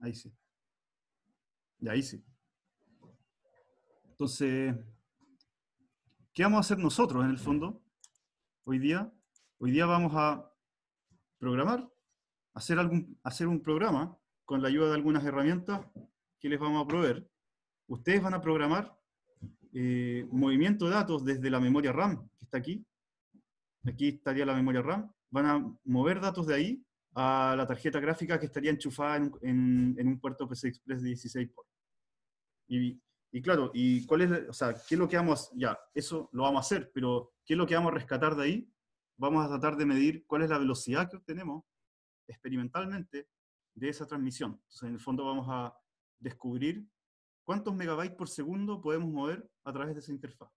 Ahí sí. Y ahí sí. Entonces, ¿qué vamos a hacer nosotros en el fondo hoy día? Hoy día vamos a programar, hacer, algún, hacer un programa con la ayuda de algunas herramientas que les vamos a proveer. Ustedes van a programar eh, movimiento de datos desde la memoria RAM, que está aquí. Aquí estaría la memoria RAM. Van a mover datos de ahí a la tarjeta gráfica que estaría enchufada en, un puerto PCI Express de 16 por. Y, claro, ¿y cuál es, qué es lo que vamos, ya, eso lo vamos a hacer, pero ¿qué es lo que vamos a rescatar de ahí? Vamos a tratar de medir cuál es la velocidad que obtenemos experimentalmente de esa transmisión. Entonces, en el fondo vamos a descubrir cuántos megabytes por segundo podemos mover a través de esa interfaz,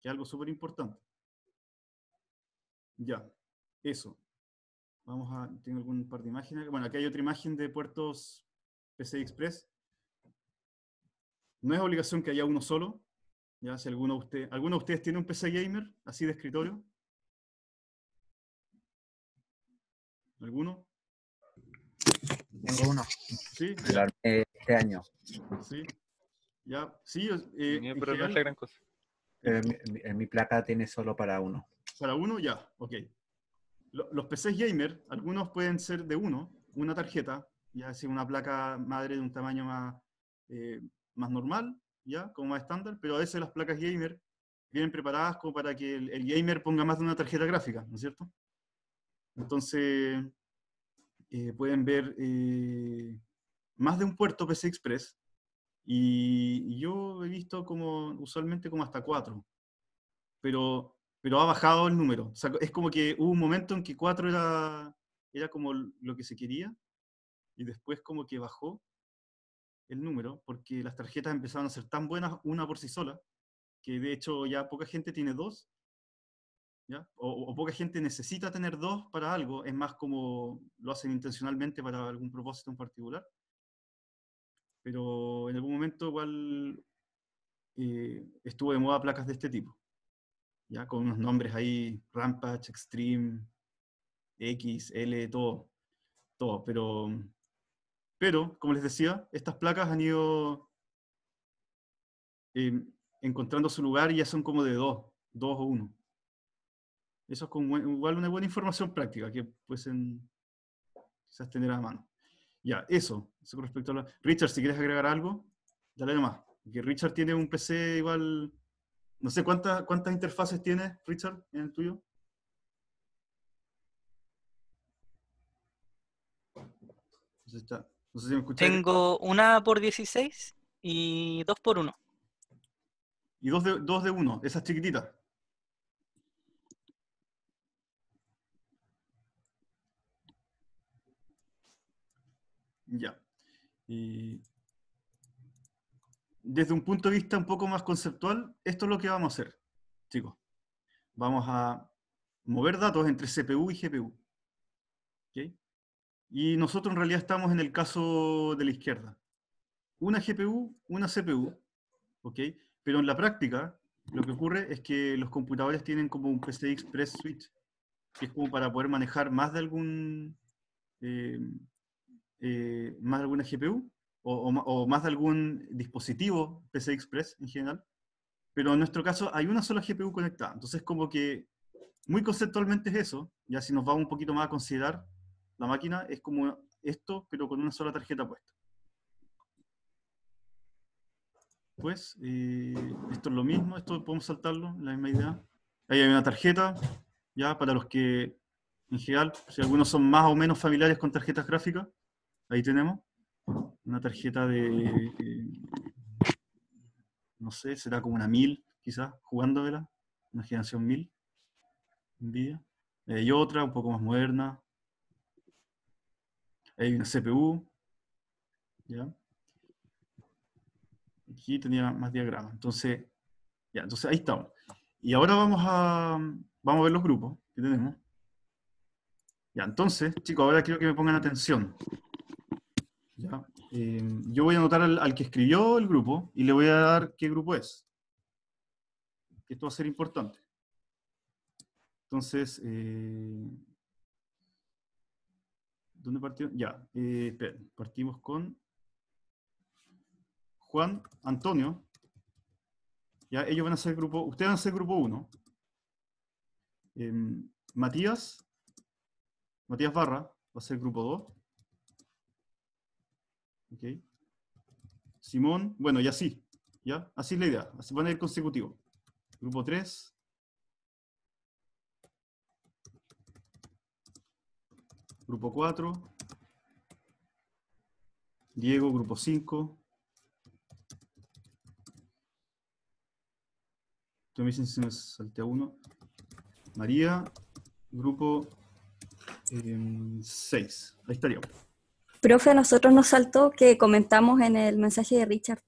que es algo súper importante. Ya, eso. Vamos a, tengo algún par de imágenes. Bueno, aquí hay otra imagen de puertos pc Express. No es obligación que haya uno solo. Ya, si alguno de, usted, alguno ustedes tiene un PC gamer, así de escritorio. ¿Alguno? Tengo uno. Sí. Este año. Sí. Ya, sí. Eh, pero no es la gran cosa. Eh, mi, mi placa tiene solo para uno. ¿Para uno? Ya, ok los PCs gamer, algunos pueden ser de uno, una tarjeta, ya sea una placa madre de un tamaño más, eh, más normal, ya, como más estándar, pero a veces las placas gamer vienen preparadas como para que el, gamer ponga más de una tarjeta gráfica, ¿no es cierto? Entonces, eh, pueden ver eh, más de un puerto PC Express, y, y yo he visto como, usualmente como hasta cuatro, pero pero ha bajado el número. es como que hubo un momento en que cuatro era, era como lo que se quería y después como que bajó el número porque las tarjetas empezaron a ser tan buenas una por sí sola que de hecho ya poca gente tiene dos. ¿ya? O, poca gente necesita tener dos para algo, es más como lo hacen intencionalmente para algún propósito en particular. Pero en algún momento igual eh, estuvo de moda placas de este tipo ya con unos nombres ahí, Rampage, Extreme, X, L, todo, todo, pero, pero como les decía, estas placas han ido eh, encontrando su lugar y ya son como de dos, dos o uno. Eso es con igual una buena información práctica que pueden quizás tener a mano. Ya, eso, respecto a Richard, si quieres agregar algo, dale nomás. Que Richard tiene un PC igual no sé cuántas cuántas interfaces tienes, Richard, en el tuyo. No sé, me Tengo una por 16 y dos por uno. Y dos de, dos de uno, esas chiquititas. Ya. Y desde un punto de vista un poco más conceptual, esto es lo que vamos a hacer, chicos. Vamos a mover datos entre CPU y GPU. Y nosotros en realidad estamos en el caso de la izquierda. Una GPU, una CPU, pero en la práctica lo que ocurre es que los computadores tienen como un PCI Express Switch, que es como para poder manejar más de algún eh, eh, más de alguna GPU, o, más de algún dispositivo PCI Express en general, pero en nuestro caso hay una sola GPU conectada. Entonces, como que muy conceptualmente es eso, ya si nos vamos un poquito más a considerar la máquina, es como esto, pero con una sola tarjeta puesta. Pues, eh, esto es lo mismo, esto podemos saltarlo, la misma idea. Ahí hay una tarjeta, ya para los que, en general, si algunos son más o menos familiares con tarjetas gráficas, ahí tenemos una tarjeta de, eh, no sé, será como una 1000, quizás, jugándola una generación 1000, Nvidia. otra un poco más moderna. Hay una CPU, ¿ya? Aquí tenía más diagrama Entonces, ya, entonces ahí estamos. Y ahora vamos a, vamos a ver los grupos que tenemos. Ya, entonces, chicos, ahora quiero que me pongan atención. Ya. Eh, yo voy a anotar al, que escribió el grupo y le voy a dar qué grupo es. Esto va a ser importante. Entonces, eh, ¿dónde partimos? Ya, eh, partimos con Juan, Antonio. Ya, ellos van a ser grupo, ustedes van a ser grupo 1. Em, Matías, Matías Barra va a ser grupo 2. Simón, bueno, y así, ¿ya? Así es la idea, así van a ir consecutivo. Grupo 3. Grupo 4. Diego, grupo 5. Tú me si me salté a uno. María, grupo 6. Em, Ahí estaríamos. Profe, a nosotros nos saltó que comentamos en el mensaje de Richard.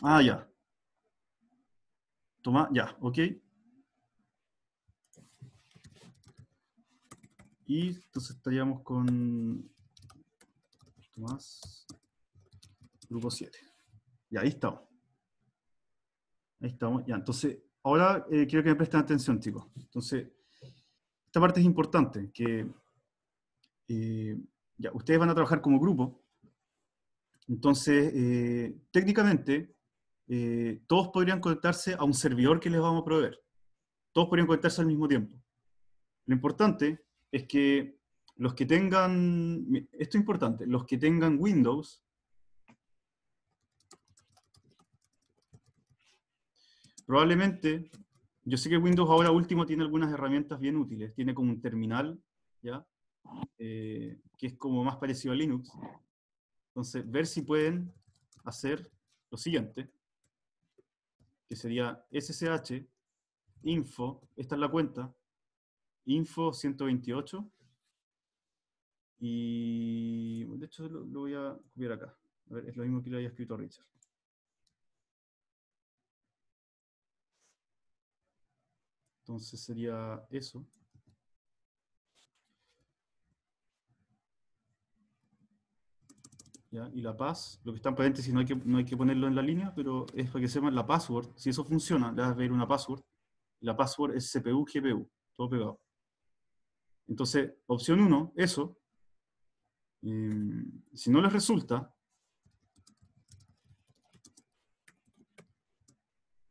Ah, ya. Toma, ya, ok. Y entonces estaríamos con Tomás, grupo 7. Y ahí estamos. Ahí estamos. Ya, entonces, ahora eh, quiero que me presten atención, chicos. Entonces, esta parte es importante, que eh, ustedes van a trabajar como grupo. Entonces, eh, técnicamente, eh, todos podrían conectarse a un servidor que les vamos a proveer. Todos podrían conectarse al mismo tiempo. Lo importante es que los que tengan, esto es importante, los que tengan Windows, probablemente, yo sé que Windows ahora último tiene algunas herramientas bien útiles, tiene como un terminal, ¿ya? Eh, que es como más parecido a Linux. Entonces, ver si pueden hacer lo siguiente, que sería ssh info, esta es la cuenta, info 128, y de hecho lo, voy a copiar acá. es lo mismo que lo había escrito Richard. Entonces sería eso. y la paz, lo que está en paréntesis no hay, que, ponerlo en la línea, pero es para que llame la password. Si eso funciona, le vas a pedir una password. La password es CPU, GPU, todo pegado. Entonces, opción 1, eso. si no les resulta,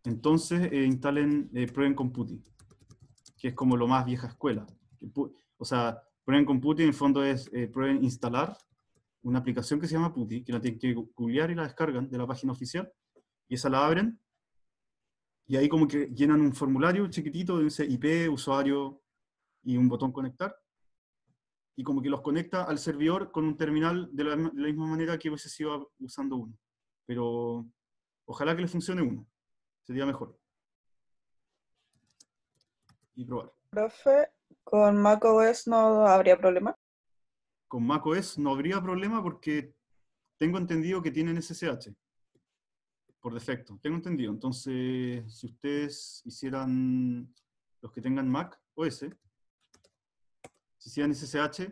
entonces eh, instalen eh, Computing, que es como lo más vieja escuela. O sea, Prueben Computing en fondo es eh, Prueben instalar una aplicación que se llama Putty, que la tienen que googlear y la descargan de la página oficial, y esa la abren, y ahí como que llenan un formulario chiquitito, un IP, usuario y un botón conectar, y como que los conecta al servidor con un terminal de la, misma manera que hubiese sido usando uno. Pero ojalá que le funcione uno, sería mejor. Y probar. Profe, ¿con macOS no habría problema? con OS no habría problema porque tengo entendido que tienen SSH por defecto. Tengo entendido. Entonces, si ustedes hicieran, los que tengan Mac OS, si hicieran SSH,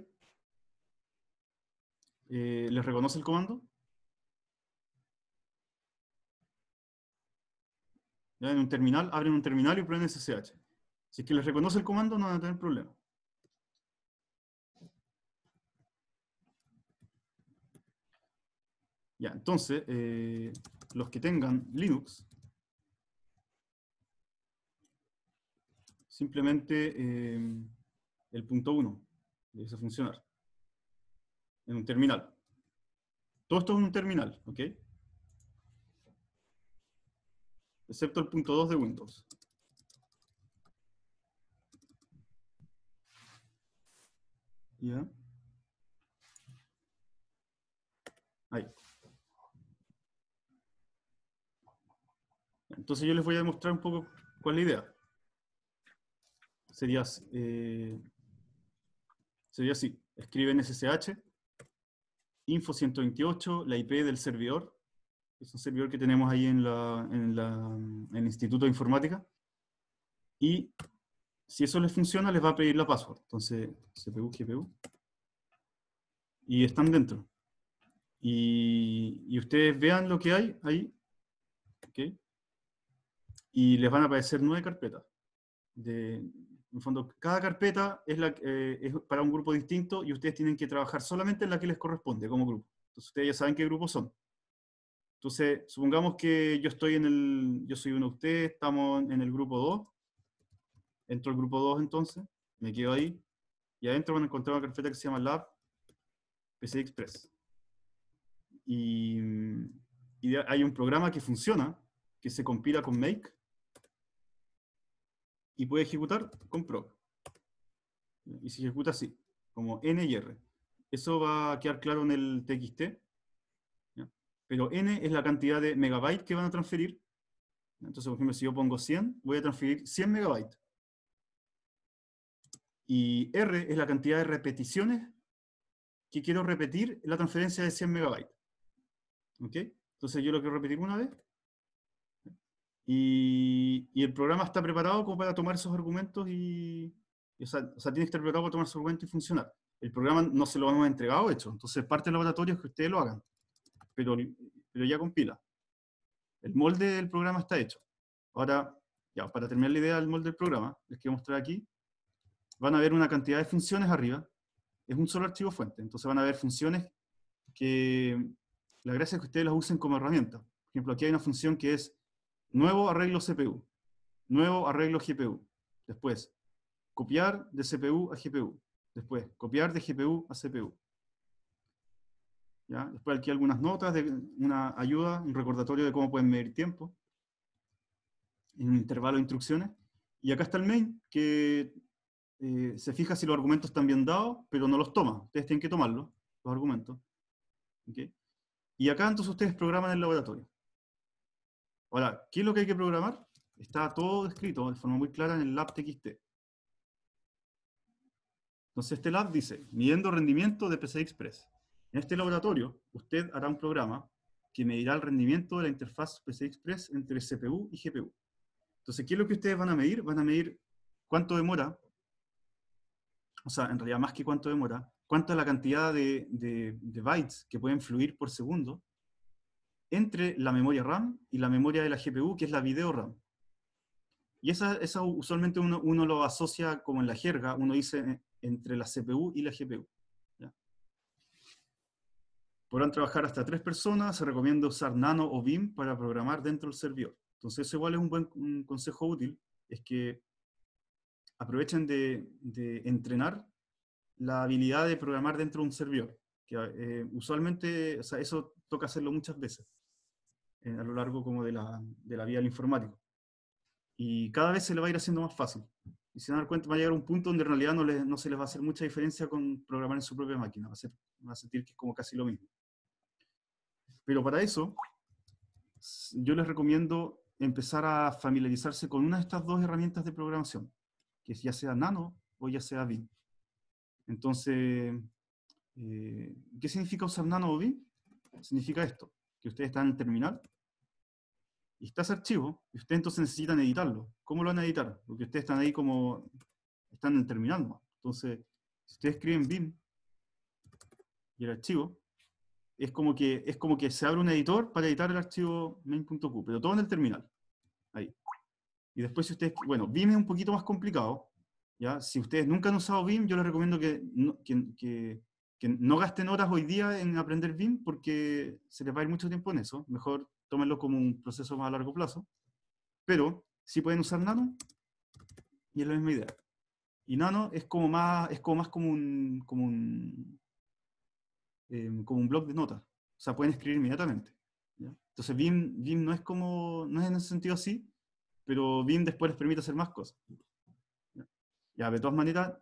eh, ¿les reconoce el comando? Ya en un terminal, abren un terminal y prueben SSH. Si es que les reconoce el comando, no van a tener problema. entonces, eh, los que tengan Linux, simplemente eh, el punto 1 debe funcionar en un terminal. Todo esto es un terminal, ¿ok? Excepto el punto 2 de Windows. ¿Ya? Ahí. Entonces yo les voy a demostrar un poco cuál es la idea. Sería, eh, sería así. Escriben SSH, info 128, la IP del servidor. Es un servidor que tenemos ahí en, la, en, la, en el Instituto de Informática. Y si eso les funciona, les va a pedir la password. Entonces, CPU, GPU. Y están dentro. Y, ustedes vean lo que hay ahí. Okay y les van a aparecer nueve carpetas. De, en fondo, cada carpeta es, la, eh, es para un grupo distinto y ustedes tienen que trabajar solamente en la que les corresponde como grupo. Entonces ustedes ya saben qué grupos son. Entonces, supongamos que yo estoy en el, yo soy uno de ustedes, estamos en el grupo 2. Entro al grupo 2 entonces, me quedo ahí. Y adentro van a encontrar una carpeta que se llama Lab PCI Express. y hay un programa que funciona, que se compila con Make, y puede ejecutar con proc. Y se ejecuta así, como n y r. Eso va a quedar claro en el txt. Pero n es la cantidad de megabytes que van a transferir. Entonces, por ejemplo, si yo pongo 100, voy a transferir 100 megabytes. Y r es la cantidad de repeticiones que quiero repetir la transferencia de 100 megabytes. Entonces yo lo quiero repetir una vez y, el programa está preparado como para tomar esos argumentos y, o, sea, tiene que estar preparado para tomar esos argumentos y funcionar. El programa no se lo hemos entregado hecho, entonces parte del laboratorio es que ustedes lo hagan, pero, pero ya compila. El molde del programa está hecho. Ahora, ya, para terminar la idea del molde del programa, les quiero mostrar aquí, van a ver una cantidad de funciones arriba, es un solo archivo fuente, entonces van a ver funciones que la gracia es que ustedes las usen como herramienta. Por ejemplo, aquí hay una función que es nuevo arreglo CPU, nuevo arreglo GPU, después copiar de CPU a GPU, después copiar de GPU a CPU. Después aquí algunas notas, de una ayuda, un recordatorio de cómo pueden medir tiempo, en un intervalo de instrucciones. Y acá está el main, que eh, se fija si los argumentos están bien dados, pero no los toma. Ustedes tienen que tomarlos, los argumentos. Y acá entonces ustedes programan el laboratorio. Ahora, ¿qué es lo que hay que programar? Está todo escrito de forma muy clara en el lab TXT. Entonces este lab dice, midiendo rendimiento de PCI Express. En este laboratorio, usted hará un programa que medirá el rendimiento de la interfaz PCI Express entre CPU y GPU. Entonces, ¿qué es lo que ustedes van a medir? Van a medir cuánto demora, o sea, en realidad más que cuánto demora, cuánta es la cantidad de, de bytes que pueden fluir por segundo entre la memoria RAM y la memoria de la GPU, que es la video RAM. Y esa, esa usualmente uno, lo asocia como en la jerga, uno dice eh, entre la CPU y la GPU. Podrán trabajar hasta tres personas, se recomienda usar Nano o BIM para programar dentro del servidor. Entonces eso igual es un buen consejo útil, es que aprovechen de, entrenar la habilidad de programar dentro de un servidor, que eh, usualmente, o sea, eso toca hacerlo muchas veces. Eh, a lo largo como de la, de la del informático. Y cada vez se le va a ir haciendo más fácil. Y se van a dar cuenta, va a llegar un punto donde en realidad no, no se les va a hacer mucha diferencia con programar en su propia máquina. Va a, ser, va a sentir que es como casi lo mismo. Pero para eso, yo les recomiendo empezar a familiarizarse con una de estas dos herramientas de programación, que ya sea Nano o ya sea BIM. Entonces, eh, ¿qué significa usar Nano o BIM? Significa esto, que ustedes están en el terminal y está ese archivo, y ustedes entonces necesitan editarlo. ¿Cómo lo van a editar? Porque ustedes están ahí como, están terminando. Entonces, si ustedes escriben BIM y el archivo, es como que, es como que se abre un editor para editar el archivo main.q, pero todo en el terminal. Ahí. Y después si ustedes, bueno, BIM es un poquito más complicado, ¿ya? Si ustedes nunca han usado BIM, yo les recomiendo que no, que, que, que no gasten horas hoy día en aprender BIM porque se les va a ir mucho tiempo en eso. Mejor tómenlo como un proceso más a largo plazo, pero sí pueden usar Nano y es la misma idea. Y Nano es como más, es como, más como un, como un, em, como un blog de notas. O sea, pueden escribir inmediatamente. Entonces BIM, no es como, no es en ese sentido así, pero BIM después les permite hacer más cosas. ¿ya? de todas maneras,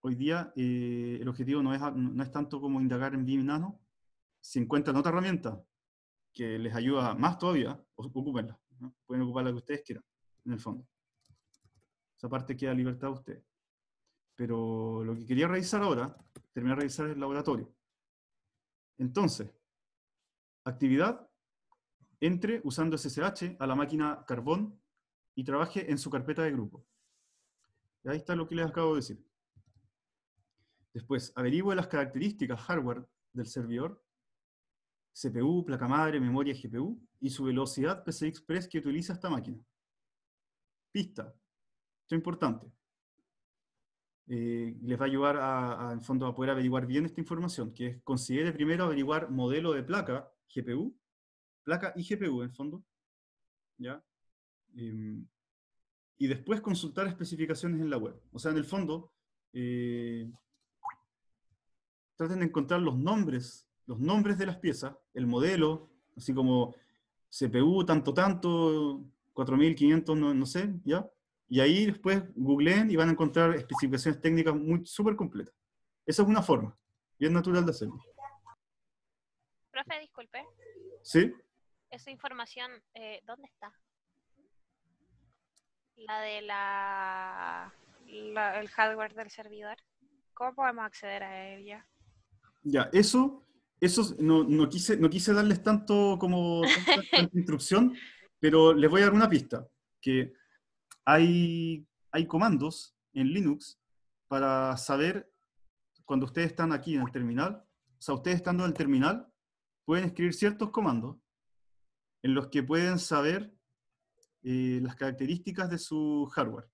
hoy día eh, el objetivo no es, no es tanto como indagar en BIM Nano. Si encuentran otra herramienta que les ayuda más todavía, ocupenla Pueden ocupar la que ustedes quieran, en el fondo. Esa parte queda a libertad de ustedes. Pero lo que quería revisar ahora, terminar de revisar el laboratorio. Entonces, actividad, entre usando SSH a la máquina carbón y trabaje en su carpeta de grupo. Y ahí está lo que les acabo de decir. Después, averigüe las características hardware del servidor CPU, placa madre, memoria GPU y su velocidad PCI Express que utiliza esta máquina. Pista, esto es importante. Eh, les va a ayudar a, fondo, a poder averiguar bien esta información, que es considere primero averiguar modelo de placa GPU, placa y GPU en fondo, ¿ya? Em, y después consultar especificaciones en la web. O sea, en el fondo, eh, traten de encontrar los nombres los nombres de las piezas, el modelo, así como CPU tanto tanto, 4500, no, sé, ¿ya? Y ahí después googleen y van a encontrar especificaciones técnicas muy súper completas. Esa es una forma, bien natural de hacerlo. Profe, disculpe. ¿Sí? Esa información, eh, ¿dónde está? La de la, la, el hardware del servidor. ¿Cómo podemos acceder a ella? Ya, eso eso no, quise, no quise darles tanto como instrucción, pero les voy a dar una pista, que hay, hay comandos en Linux para saber cuando ustedes están aquí en el terminal, o sea, ustedes estando en el terminal, pueden escribir ciertos comandos en los que pueden saber eh, las características de su hardware.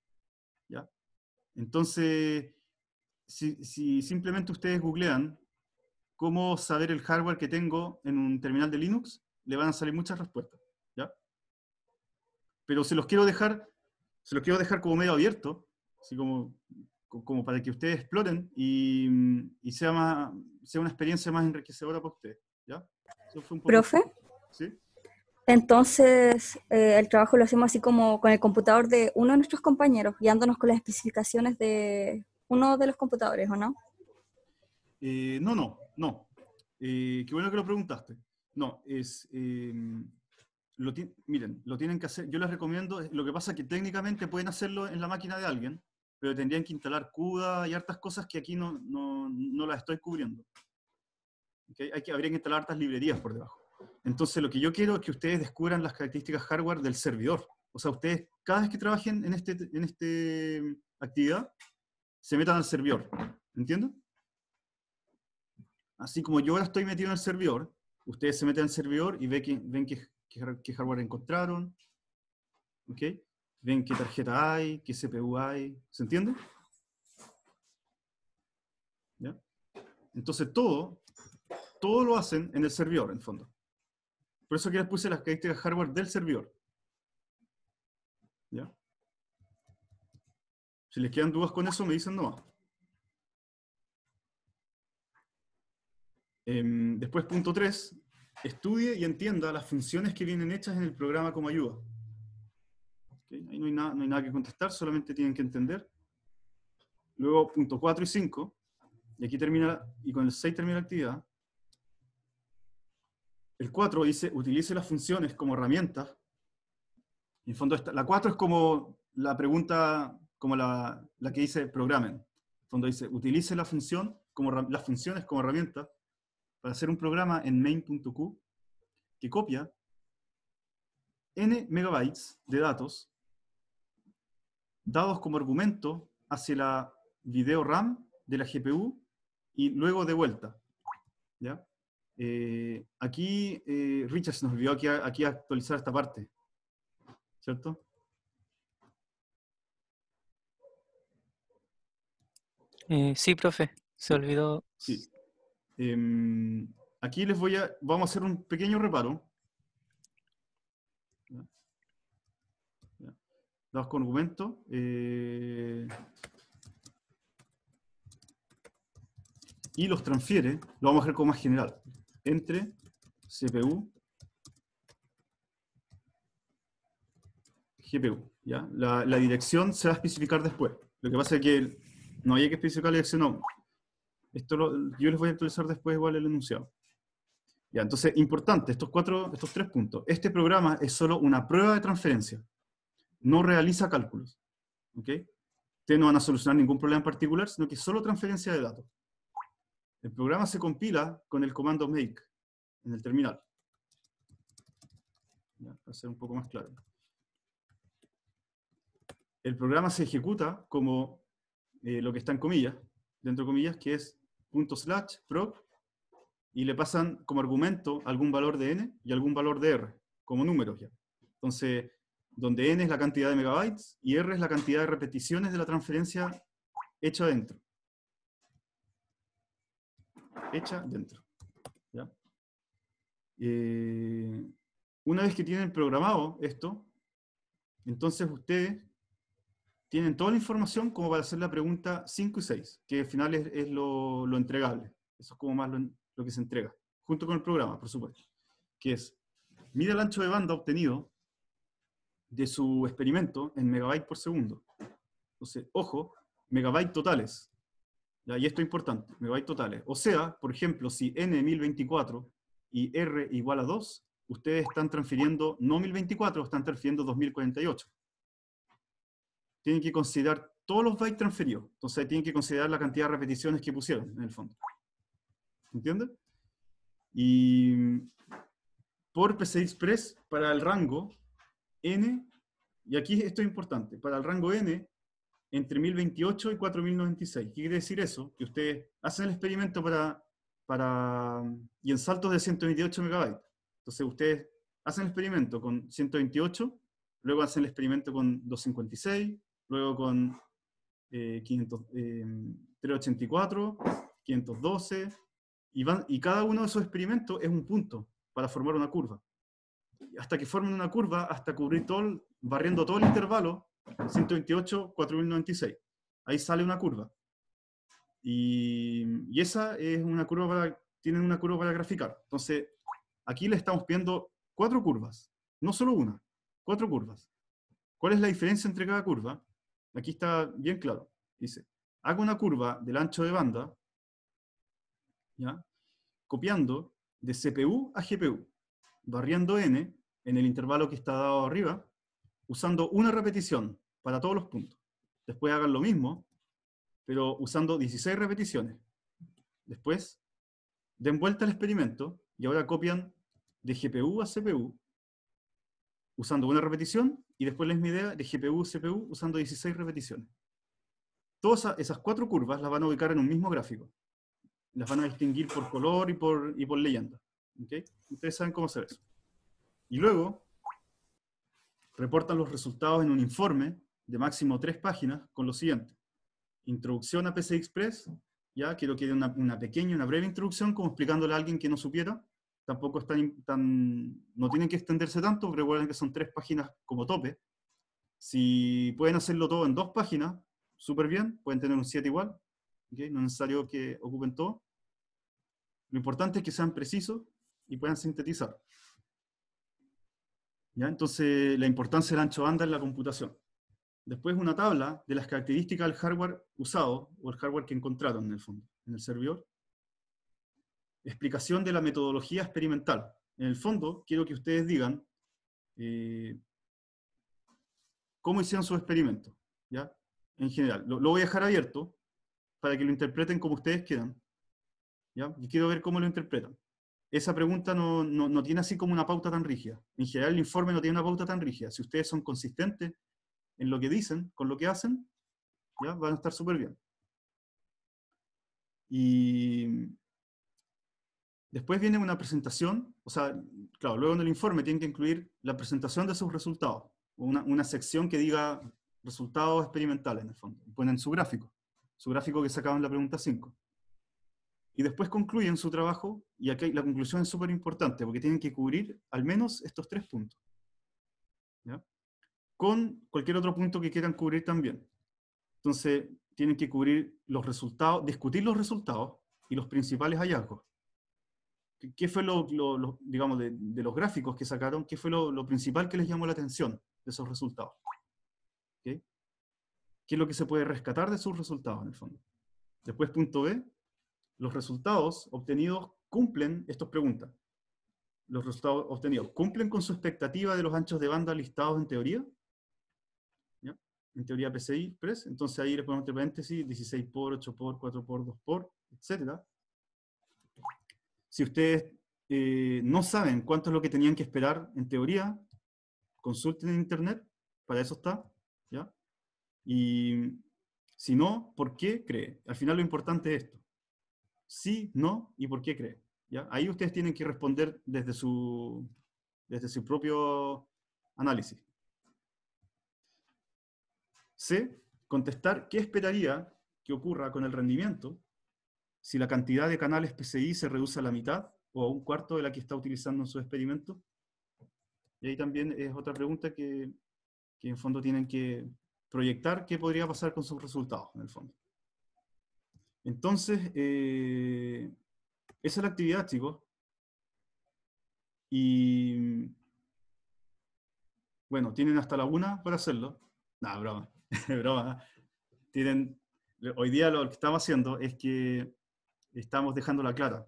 Entonces, si, si simplemente ustedes googlean cómo saber el hardware que tengo en un terminal de Linux, le van a salir muchas respuestas. ¿ya? Pero se los quiero dejar, se los quiero dejar como medio abierto, así como, como para que ustedes exploren y, mm, sea, sea una experiencia más enriquecedora para ustedes. ¿ya? un ¿Profe? Entonces, eh, el trabajo lo hacemos así como con el computador de uno de nuestros compañeros, guiándonos con las especificaciones de uno de los computadores, ¿o no? Eh, no, no. No. Eh, qué bueno que lo preguntaste. No, es... Em, lo miren, lo tienen que hacer, yo les recomiendo, lo que pasa es que técnicamente pueden hacerlo en la máquina de alguien, pero tendrían que instalar CUDA y hartas cosas que aquí no, no, no las estoy cubriendo. Hay que, habría que instalar hartas librerías por debajo. Entonces, lo que yo quiero es que ustedes descubran las características hardware del servidor. O sea, ustedes, cada vez que trabajen en esta en este, em, actividad, se metan al servidor. ¿Entienden? Así como yo ahora estoy metido en el servidor, ustedes se meten al servidor y ven qué ven que, hardware encontraron, ¿ok? Ven qué tarjeta hay, qué CPU hay, ¿se entiende? ¿Ya? Entonces todo, todo lo hacen en el servidor, en fondo. Por eso que les puse las características hardware del servidor. ¿Ya? Si les quedan dudas con eso, me dicen no. Em, después, punto 3, estudie y entienda las funciones que vienen hechas en el programa como ayuda. Ahí no hay, nada, no hay nada que contestar, solamente tienen que entender. Luego, punto 4 y 5, y aquí termina, y con el 6 termina la actividad. El 4 dice, utilice las funciones como herramientas. en fondo, la 4 es como la pregunta, como la, la que dice programen. En fondo dice, utilice la función como, las funciones como herramientas para hacer un programa en main.q que copia n megabytes de datos dados como argumento hacia la video RAM de la GPU y luego de vuelta. ¿ya? Eh, aquí, eh, Richard se nos olvidó aquí, aquí actualizar esta parte, ¿cierto? Eh, sí, profe, se olvidó Em, aquí les voy a, vamos a hacer un pequeño reparo. Dados con argumento. Eh, y los transfiere, lo vamos a hacer como más general, entre CPU, GPU. ¿ya? La, dirección se va a especificar después. Lo que pasa es que no hay que especificar la dirección esto yo les voy a actualizar después igual el enunciado. Ya, entonces, importante, estos, cuatro, estos tres puntos. Este programa es solo una prueba de transferencia. No realiza cálculos. ¿Ok? Ustedes no van a solucionar ningún problema en particular, sino que es solo transferencia de datos. El programa se compila con el comando make en el terminal. Ya, a ser un poco más claro. El programa se ejecuta como eh, lo que está en comillas, dentro comillas, que es punto slash prop, y le pasan como argumento algún valor de n y algún valor de r, como números ya. Entonces, donde n es la cantidad de megabytes y r es la cantidad de repeticiones de la transferencia hecha dentro. Hecha dentro. ¿ya? Eh, una vez que tienen programado esto, entonces ustedes tienen toda la información como para hacer la pregunta 5 y 6, que al final es, lo, entregable. Eso es como más lo, que se entrega, junto con el programa, por supuesto, que es, mide el ancho de banda obtenido de su experimento en megabyte por segundo. Entonces, ojo, megabyte totales. Y esto es importante, megabyte totales. O sea, por ejemplo, si n 1024 y r igual a 2, ustedes están transfiriendo no 1024, están transfiriendo 2048 tienen que considerar todos los bytes transferidos. Entonces tienen que considerar la cantidad de repeticiones que pusieron, en el fondo. ¿Entienden? Y por PCI Express, para el rango N, y aquí esto es importante, para el rango N, entre 1028 y 4096. ¿Qué quiere decir eso? Que ustedes hacen el experimento para, para, y en saltos de 128 megabytes. Entonces ustedes hacen el experimento con 128, luego hacen el experimento con 256, luego con 384, eh, 512, eh, y, y cada uno de esos experimentos es un punto para formar una curva. Hasta que formen una curva, hasta cubrir todo, barriendo todo el intervalo, 128, 4096. Ahí sale una curva. Y, esa es una curva para, tienen una curva para graficar. Entonces, aquí le estamos viendo cuatro curvas, no solo una, cuatro curvas. ¿Cuál es la diferencia entre cada curva? Aquí está bien claro. Dice, hago una curva del ancho de banda, ¿ya? copiando de CPU a GPU, barriendo n en el intervalo que está dado arriba, usando una repetición para todos los puntos. Después hagan lo mismo, pero usando 16 repeticiones. Después, den vuelta al experimento y ahora copian de GPU a CPU, usando una repetición y después les mi idea de GPU, CPU, usando 16 repeticiones. Todas esas cuatro curvas las van a ubicar en un mismo gráfico. Las van a distinguir por color y por, leyenda. ¿Okay? Ustedes saben cómo hacer eso. Y luego, reportan los resultados en un informe de máximo tres páginas con lo siguiente. Introducción a PCI Express, ya quiero que dé una, una, pequeña, una breve introducción, como explicándole a alguien que no supiera, tampoco están tan, no tienen que extenderse tanto, recuerden que son tres páginas como tope. Si pueden hacerlo todo en dos páginas, súper bien, pueden tener un 7 igual, no es necesario que ocupen todo. Lo importante es que sean precisos y puedan sintetizar. ¿Ya? Entonces, la importancia del ancho banda en la computación. Después una tabla de las características del hardware usado o el hardware que encontraron en el fondo, en el servidor explicación de la metodología experimental. En el fondo, quiero que ustedes digan eh, cómo hicieron su experimento ¿ya? En general. Lo, voy a dejar abierto para que lo interpreten como ustedes quieran. ¿ya? Y quiero ver cómo lo interpretan. Esa pregunta no, no, no tiene así como una pauta tan rígida. En general, el informe no tiene una pauta tan rígida. Si ustedes son consistentes en lo que dicen, con lo que hacen, ¿ya? van a estar súper bien. Y Después viene una presentación, o sea, claro, luego en el informe tienen que incluir la presentación de sus resultados, una, una sección que diga resultados experimentales en el fondo. Ponen su gráfico, su gráfico que sacaban en la pregunta 5. Y después concluyen su trabajo, y aquí la conclusión es súper importante, porque tienen que cubrir al menos estos tres puntos. Con cualquier otro punto que quieran cubrir también. Entonces, tienen que cubrir los resultados, discutir los resultados y los principales hallazgos ¿qué fue lo, digamos, de, los gráficos que sacaron, qué fue lo, principal que les llamó la atención de esos resultados? ¿Qué es lo que se puede rescatar de sus resultados en el fondo? Después, punto B, los resultados obtenidos cumplen estas preguntas. Los resultados obtenidos, ¿cumplen con su expectativa de los anchos de banda listados en teoría? En teoría PCI pres entonces ahí le ponemos entre paréntesis 16 por, 8 por, 4 por, 2 por, etcétera si ustedes eh, no saben cuánto es lo que tenían que esperar, en teoría, consulten en Internet, para eso está, Y si no, ¿por qué cree? Al final lo importante es esto. Sí, no y por qué cree. ¿ya? Ahí ustedes tienen que responder desde su, desde su propio análisis. C, contestar qué esperaría que ocurra con el rendimiento si la cantidad de canales PCI se reduce a la mitad o a un cuarto de la que está utilizando en su experimento. Y ahí también es otra pregunta que, en fondo tienen que proyectar qué podría pasar con sus resultados, en el fondo. Entonces, eh, esa es la actividad, chicos. Y bueno, tienen hasta la una para hacerlo. Nada, broma, broma. Tienen, hoy día lo que estamos haciendo es que estamos la clara.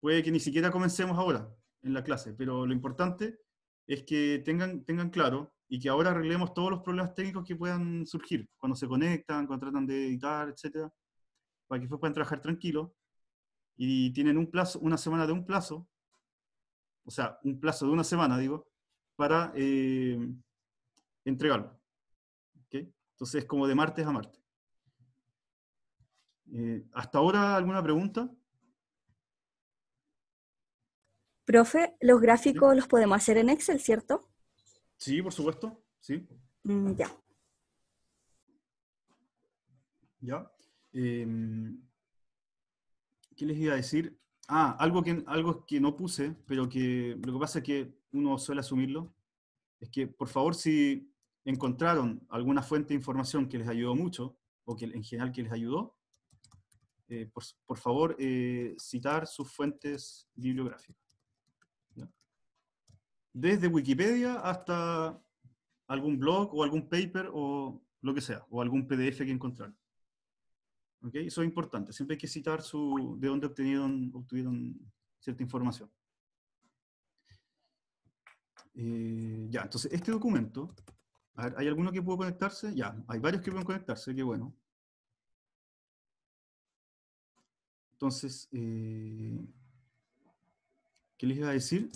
Puede que ni siquiera comencemos ahora en la clase, pero lo importante es que tengan, tengan claro y que ahora arreglemos todos los problemas técnicos que puedan surgir cuando se conectan, cuando tratan de editar, etcétera, para que puedan trabajar tranquilo y tienen un plazo, una semana de un plazo, o sea, un plazo de una semana, digo, para eh, entregarlo. ¿okay? Entonces, como de martes a martes. Eh, ¿Hasta ahora alguna pregunta? Profe, los gráficos los podemos hacer en Excel, ¿cierto? Sí, por supuesto, sí. Mm, ya. Ya. Em, ¿Qué les iba a decir? Ah, algo que, algo que no puse, pero que lo que pasa es que uno suele asumirlo, es que por favor si encontraron alguna fuente de información que les ayudó mucho, o que en general que les ayudó, eh, por, favor, eh, citar sus fuentes bibliográficas. Desde Wikipedia hasta algún blog o algún paper o lo que sea, o algún PDF que encontrar. Okay, Eso es importante, siempre hay que citar su, de dónde obtuvieron, obtuvieron cierta información. Eh, ya, entonces este documento, ¿hay alguno que pueda conectarse? Ya, hay varios que pueden conectarse, qué bueno. Entonces, eh, ¿qué les iba a decir?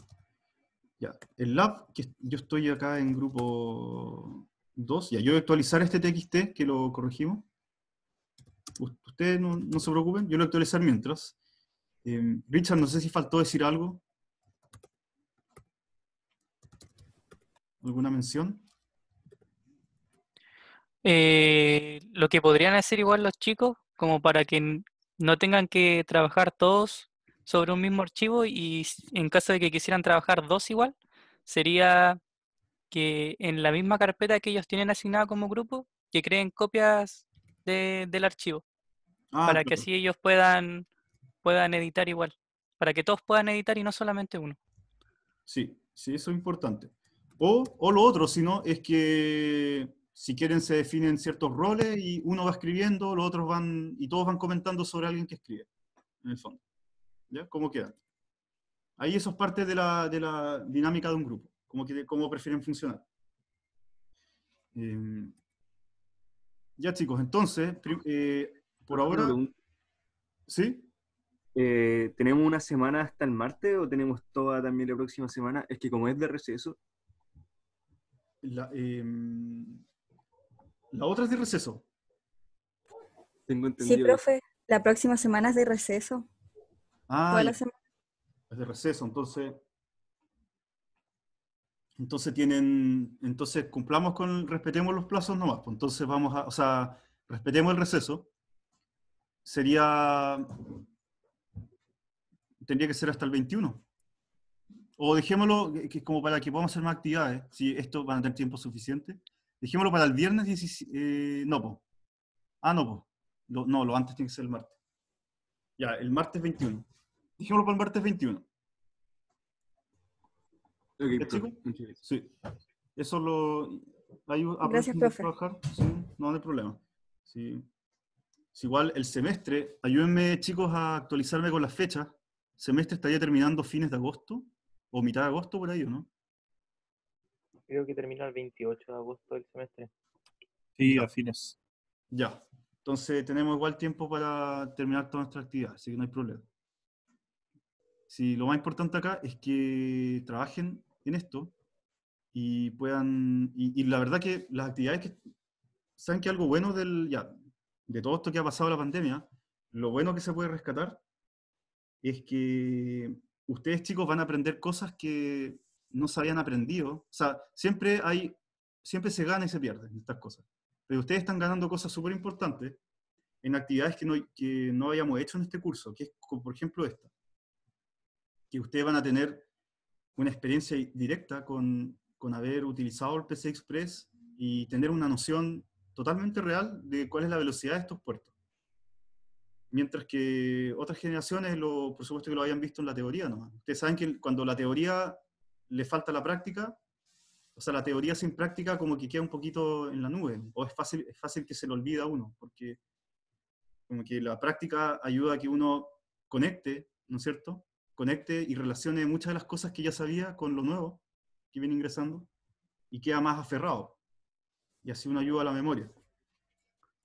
Ya, el lab, que yo estoy acá en grupo 2, ya, yo voy a actualizar este TXT, que lo corregimos. Ustedes no, se preocupen, yo lo voy actualizar mientras. Em, Richard, no sé si faltó decir algo. ¿Alguna mención? Eh, lo que podrían hacer igual los chicos, como para que no tengan que trabajar todos sobre un mismo archivo y en caso de que quisieran trabajar dos igual, sería que en la misma carpeta que ellos tienen asignada como grupo, que creen copias de, del archivo, ah, para que así ellos puedan, puedan editar igual, para que todos puedan editar y no solamente uno. Sí, sí, eso es importante. O, o lo otro, si no, es que si quieren se definen ciertos roles y uno va escribiendo, los otros van, y todos van comentando sobre alguien que escribe, en el fondo. ¿Ya? ¿Cómo queda? Ahí eso es parte de la, de la dinámica de un grupo, cómo, cómo prefieren funcionar. Eh, ya chicos, entonces, eh, por ahora... ¿Sí? Eh, ¿Tenemos una semana hasta el martes o tenemos toda también la próxima semana? Es que como es de receso... La, em, la otra es de receso. Sí, profe, la próxima semana es de receso. Ah, es de receso, entonces. Entonces tienen, entonces cumplamos con, respetemos los plazos nomás, pues entonces vamos a, o sea, respetemos el receso. Sería, tendría que ser hasta el 21. O dejémoslo que, como para que podamos hacer más actividades, si esto van a tener tiempo suficiente. ¿Dijémoslo para el viernes eh, no, Ah, no, po. no, lo antes tiene que ser el martes. Ya, el martes 21. Dijémoslo para el martes 21. ¿El chico? sí. Eso lo. Gracias, no, hay problema. igual el semestre, ayúdenme chicos a actualizarme con las fechas. semestre estaría terminando fines de agosto o mitad de agosto por ahí, ¿o no? creo que termina el 28 de agosto del semestre. Sí, a fines. Ya. Entonces tenemos igual tiempo para terminar toda nuestra actividad, así que no hay problema. Sí, lo más importante acá es que trabajen en esto y puedan, y, y la verdad que las actividades que, saben que algo bueno del, ya, de todo esto que ha pasado la pandemia, lo bueno que se puede rescatar es que ustedes chicos van a aprender cosas que no se habían aprendido. O sea, siempre hay, siempre se gana y se pierde en estas cosas. Pero ustedes están ganando cosas súper importantes en actividades que no, que no habíamos hecho en este curso, que es, como por ejemplo, esta. Que ustedes van a tener una experiencia directa con, haber utilizado el PC Express y tener una noción totalmente real de cuál es la velocidad de estos puertos. Mientras que otras generaciones, lo, por supuesto que lo habían visto en la teoría nomás. Ustedes saben que cuando la teoría le falta la práctica, o sea, la teoría sin práctica como que queda un poquito en la nube, o es fácil, es fácil que se lo olvida uno, porque como que la práctica ayuda a que uno conecte, ¿no es cierto? Conecte y relacione muchas de las cosas que ya sabía con lo nuevo que viene ingresando y queda más aferrado. Y así uno ayuda a la memoria.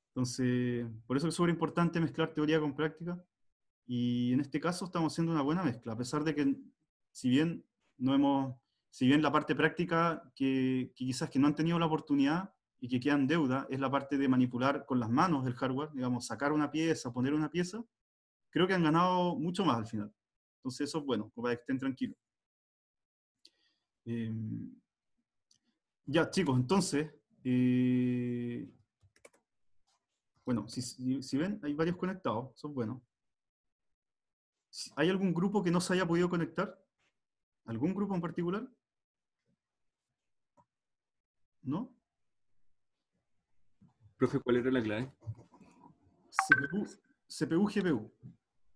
Entonces, por eso es súper importante mezclar teoría con práctica. Y en este caso estamos haciendo una buena mezcla, a pesar de que, si bien no hemos, si bien la parte práctica que, quizás que no han tenido la oportunidad y que quedan deuda es la parte de manipular con las manos el hardware, digamos, sacar una pieza, poner una pieza, creo que han ganado mucho más al final. Entonces eso es bueno, para que estén tranquilos. Em, ya, chicos, entonces, eh, bueno, si, si, ven, hay varios conectados, son buenos. ¿Hay algún grupo que no se haya podido conectar? ¿Algún grupo en particular? ¿No? Profe, ¿cuál era la clave? CPU, GPU.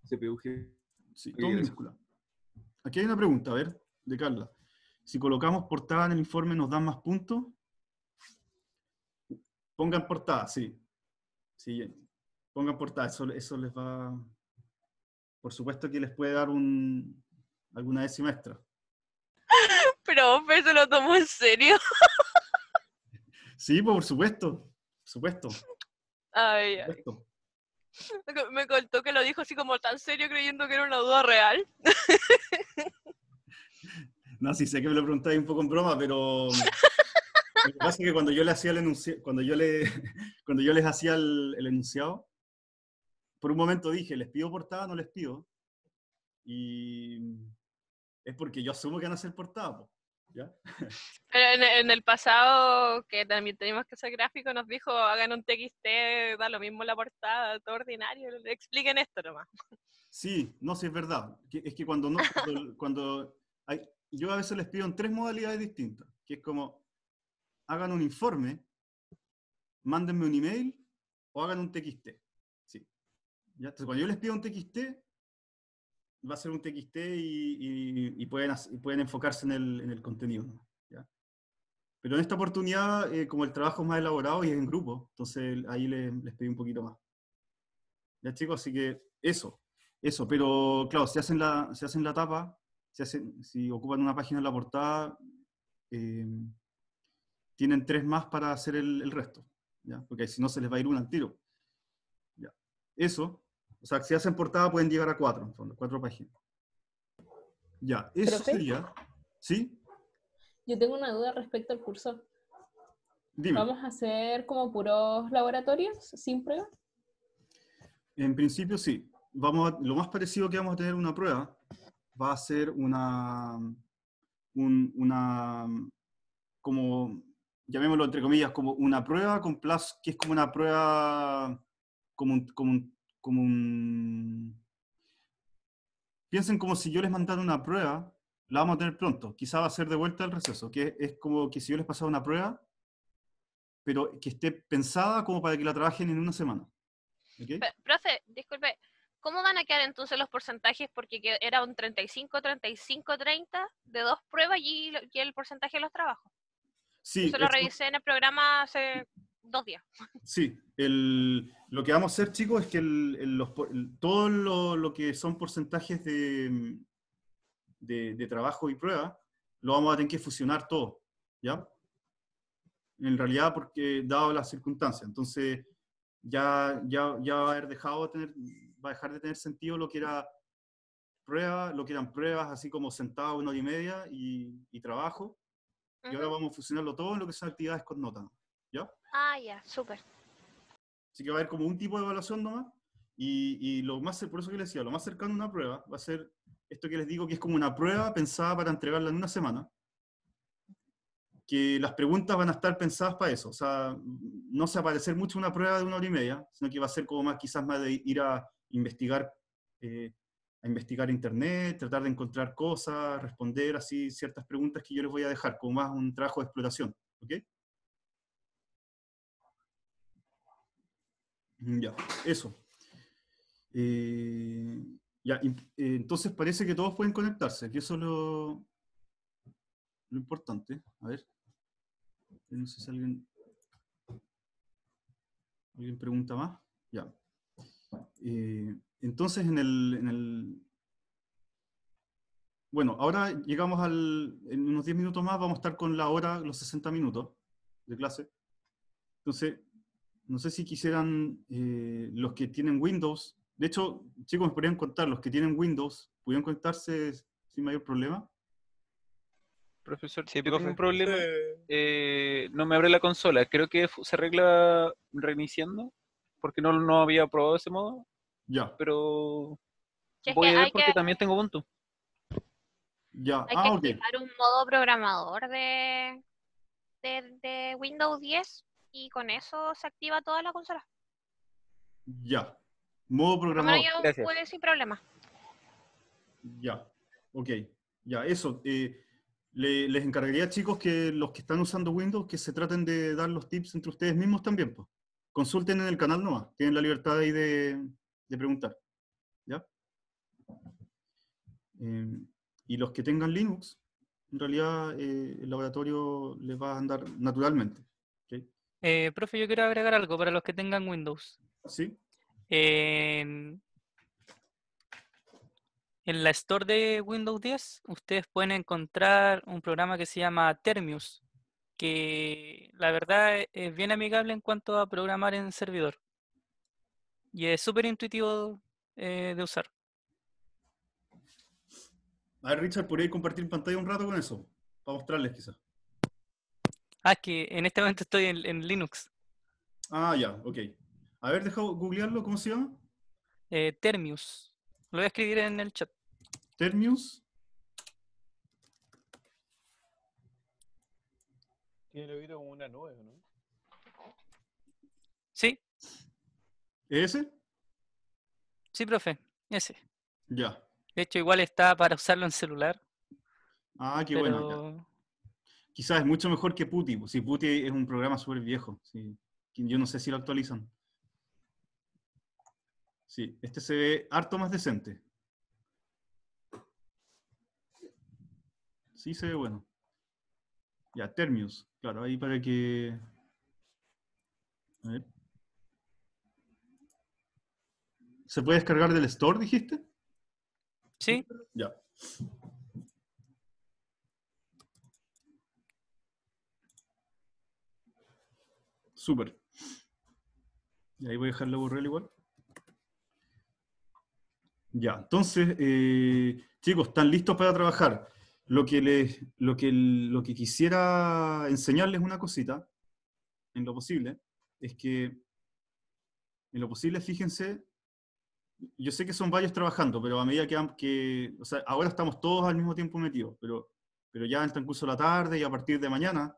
CPU, GPU. Sí, todo minúscula. Aquí hay una pregunta, a ver, de Carla. Si colocamos portada en el informe, ¿nos dan más puntos? Pongan portada, sí. Siguiente. Pongan portada, eso, eso les va... Por supuesto que les puede dar un, alguna décima extra pero se lo tomó en serio. Sí, pues, por supuesto, por supuesto. Ay, Me contó que lo dijo así como tan serio creyendo que era una duda real. No, sí sé que me lo preguntáis un poco en broma, pero lo que pasa es que cuando yo le hacía el enunciado, cuando yo le cuando yo les hacía el, enunciado, por un momento dije, les pido portada, no les pido. Y es porque yo asumo que van a ser portada. ¿Ya? En, el pasado, que también teníamos que hacer gráfico, nos dijo, hagan un TXT, da lo mismo la portada, todo ordinario, expliquen esto nomás. Sí, no, sí, es verdad. Es que cuando no, cuando, hay, yo a veces les pido en tres modalidades distintas, que es como, hagan un informe, mándenme un email o hagan un TXT. Sí. ¿Ya? cuando yo les pido un TXT, va a ser un TXT y, pueden, pueden enfocarse en el, en el contenido. Pero en esta oportunidad, eh, como el trabajo es más elaborado y es en grupo, entonces ahí les, les pedí un poquito más. ¿Ya chicos? Así que eso, eso. Pero claro, si hacen la, hacen la tapa, si, hacen, si ocupan una página en la portada, eh, tienen tres más para hacer el, resto. Porque si no, se les va a ir un al tiro. ¿Ya? Eso. O sea, si hacen portada pueden llegar a cuatro, en fondo, cuatro páginas. Ya, eso sería. ¿Sí? Yo tengo una duda respecto al curso. Dime. ¿Vamos a hacer como puros laboratorios sin prueba? En principio sí. Vamos lo más parecido que vamos a tener una prueba va a ser una, una, como, llamémoslo entre comillas, como una prueba con plazo, que es como una prueba, como un como un... Piensen como si yo les mandara una prueba, la vamos a tener pronto, quizá va a ser de vuelta al receso, que es como que si yo les pasara una prueba, pero que esté pensada como para que la trabajen en una semana. profe, disculpe, ¿cómo van a quedar entonces los porcentajes? Porque era un 35, 35, 30 de dos pruebas y, el porcentaje de los trabajos. Sí. Eso lo revisé en el programa hace dos días. Sí, lo que vamos a hacer, chicos, es que el, todo lo, que son porcentajes de, de, trabajo y prueba, lo vamos a tener que fusionar todo, ¿ya? En realidad, porque dado las circunstancias. Entonces, ya, ya, va a haber dejado de tener, va a dejar de tener sentido lo que era prueba, lo que eran pruebas, así como sentado una hora y media y, trabajo. Y ahora vamos a fusionarlo todo en lo que son actividades con nota, ¿ya? Ah, ya, súper. Así que va a haber como un tipo de evaluación nomás. Y, lo más, por eso que les decía, lo más cercano a una prueba va a ser esto que les digo, que es como una prueba pensada para entregarla en una semana. Que las preguntas van a estar pensadas para eso. O sea, no se va a parecer mucho una prueba de una hora y media, sino que va a ser como más, quizás más de ir a investigar, eh, a investigar internet, tratar de encontrar cosas, responder así ciertas preguntas que yo les voy a dejar, como más un trabajo de exploración. ¿Ok? Mm, ya, eso. Eh, ya, eh, entonces parece que todos pueden conectarse, que eso es lo, importante. A ver. No sé si alguien. ¿Alguien pregunta más? Ya. Eh, entonces, en el, en el, Bueno, ahora llegamos al... En unos 10 minutos más vamos a estar con la hora, los 60 minutos de clase. Entonces, no sé si quisieran eh, los que tienen Windows. De hecho, chicos, me podrían contar, los que tienen Windows, ¿pudieron conectarse sin mayor problema? Profesor, sí, tengo un problema. Eh, no me abre la consola. Creo que se arregla reiniciando, porque no, no había probado ese modo. Ya. Pero voy a ver porque también tengo Ubuntu. Ya. Hay ah, que okay. un modo programador de, de Windows 10 y con eso se activa toda la consola. Ya. Modo programado. No yo puede sin problema. Ya. Ok. Ya, eso. Eh, les encargaría, chicos, que los que están usando Windows, que se traten de dar los tips entre ustedes mismos también. Consulten en el canal nomás. Tienen la libertad ahí de, preguntar. ¿Ya? Eh, y los que tengan Linux, en realidad eh, el laboratorio les va a andar naturalmente. Eh, profe, yo quiero agregar algo para los que tengan Windows. Sí. En, la Store de Windows 10 ustedes pueden encontrar un programa que se llama Termius, que la verdad e, es bien amigable en cuanto a programar en servidor. Y es súper intuitivo eh, de usar. A ver, Richard, ¿podría compartir pantalla un rato con eso? Para mostrarles quizás. Ah, que en este momento estoy en, Linux. Ah, ya, ok. A ver, déjame googlearlo, ¿cómo se llama? Eh, Termius. Lo voy a escribir en el chat. Termius. Tiene oído como una nube, ¿no? Sí. ¿Ese? Sí, profe, ese. Ya. De hecho, igual está para usarlo en celular. Ah, qué bueno quizás es mucho mejor que Putty. Pues, si Putty es un programa súper viejo. Yo no sé si lo actualizan. Sí, este se ve harto más decente. Sí, se ve bueno. Ya, Termius. Claro, ahí para que... A ver. ¿Se puede descargar del store, dijiste? Sí. Ya. Súper. Y ahí voy a dejar la igual. Ya, entonces, eh, chicos, ¿están listos para trabajar? Lo que, lo, que, lo que quisiera enseñarles una cosita, en lo posible, es que, en lo posible, fíjense, yo sé que son varios trabajando, pero a medida que, que o sea, ahora estamos todos al mismo tiempo metidos, pero, pero ya en el transcurso de la tarde y a partir de mañana,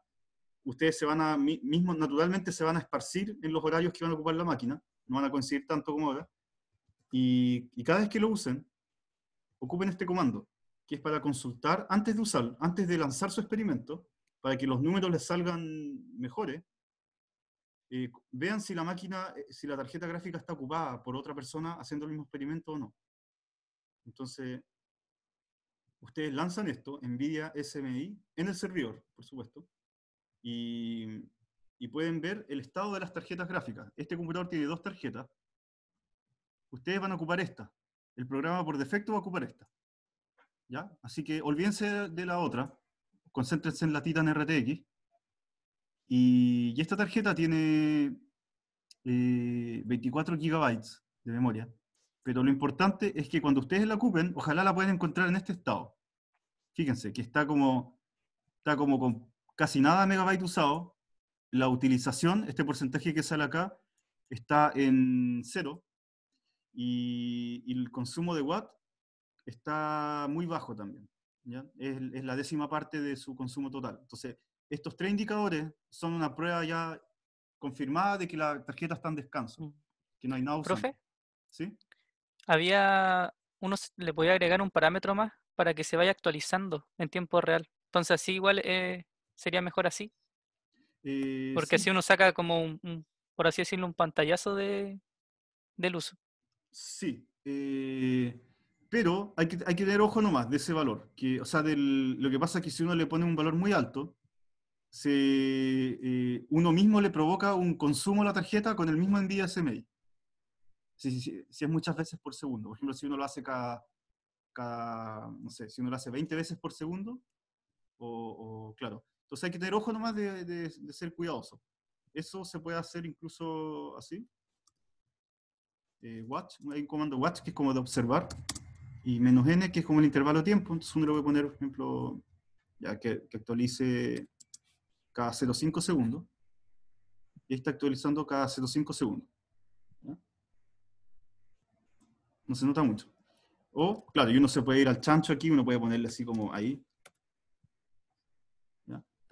ustedes se van a, mismos naturalmente se van a esparcir en los horarios que van a ocupar la máquina, no van a coincidir tanto como ahora, y, cada vez que lo usen, ocupen este comando, que es para consultar antes de usar, antes de lanzar su experimento, para que los números les salgan mejores, eh, vean si la máquina, eh, si la tarjeta gráfica está ocupada por otra persona haciendo el mismo experimento o no. Entonces, ustedes lanzan esto, NVIDIA SMI, en el servidor, por supuesto, y, pueden ver el estado de las tarjetas gráficas. Este computador tiene dos tarjetas. Ustedes van a ocupar esta. El programa por defecto va a ocupar esta. ¿Ya? Así que olvídense de la otra, concéntrense en la Titan RTX. Y, esta tarjeta tiene 24 eh, gigabytes de memoria. Pero lo importante es que cuando ustedes la ocupen, ojalá la puedan encontrar en este estado. Fíjense, que está como, está como con casi nada megabyte usado, la utilización, este porcentaje que sale acá, está en cero, y, el consumo de watt está muy bajo también. Es, la décima parte de su consumo total. Entonces, estos tres indicadores son una prueba ya confirmada de que la tarjeta está en descanso, mm. que no hay nada usando. ¿Profe? ¿Sí? Había, uno le podía agregar un parámetro más para que se vaya actualizando en tiempo real. Entonces, así igual eh, ¿Sería mejor así? Eh, Porque si uno saca como, un, por así decirlo, un pantallazo de, del uso. Sí, eh, pero hay que, hay que tener ojo nomás de ese valor. Que, o sea, del, lo que pasa es que si uno le pone un valor muy alto, eh, uno mismo le provoca un consumo a la tarjeta con el mismo envío SMI. Si, si, es muchas veces por segundo. Por ejemplo, si uno lo hace cada, no sé, si uno lo hace 20 veces por segundo, o claro, entonces hay que tener ojo nomás de, de, ser cuidadoso. Eso se puede hacer incluso así. Eh, watch, hay un comando watch que es como de observar. Y menos n que es como el intervalo de tiempo. Entonces uno lo voy a poner, por ejemplo, ya que, actualice cada 0,5 segundos. Y está actualizando cada 0,5 segundos. No se nota mucho. O, claro, y uno se puede ir al chancho aquí, uno puede ponerle así como ahí,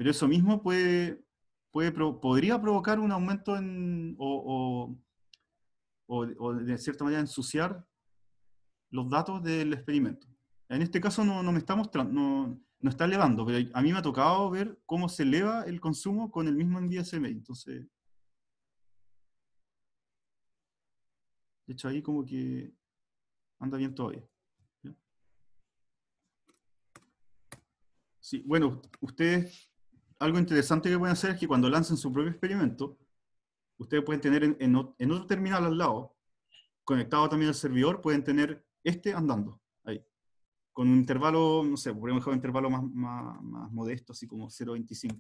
pero eso mismo puede, podría provocar un aumento en, o, de cierta manera ensuciar los datos del experimento. En este caso no, me está mostrando, no, está elevando, pero a mí me ha tocado ver cómo se eleva el consumo con el mismo envío SMI. Entonces, de hecho ahí como que anda bien todavía. Sí, bueno, ustedes algo interesante que pueden hacer es que cuando lancen su propio experimento, ustedes pueden tener en, otro terminal al lado, conectado también al servidor, pueden tener este andando ahí. Con un intervalo, no sé, podríamos dejar un intervalo más, más, modesto, así como 0.25.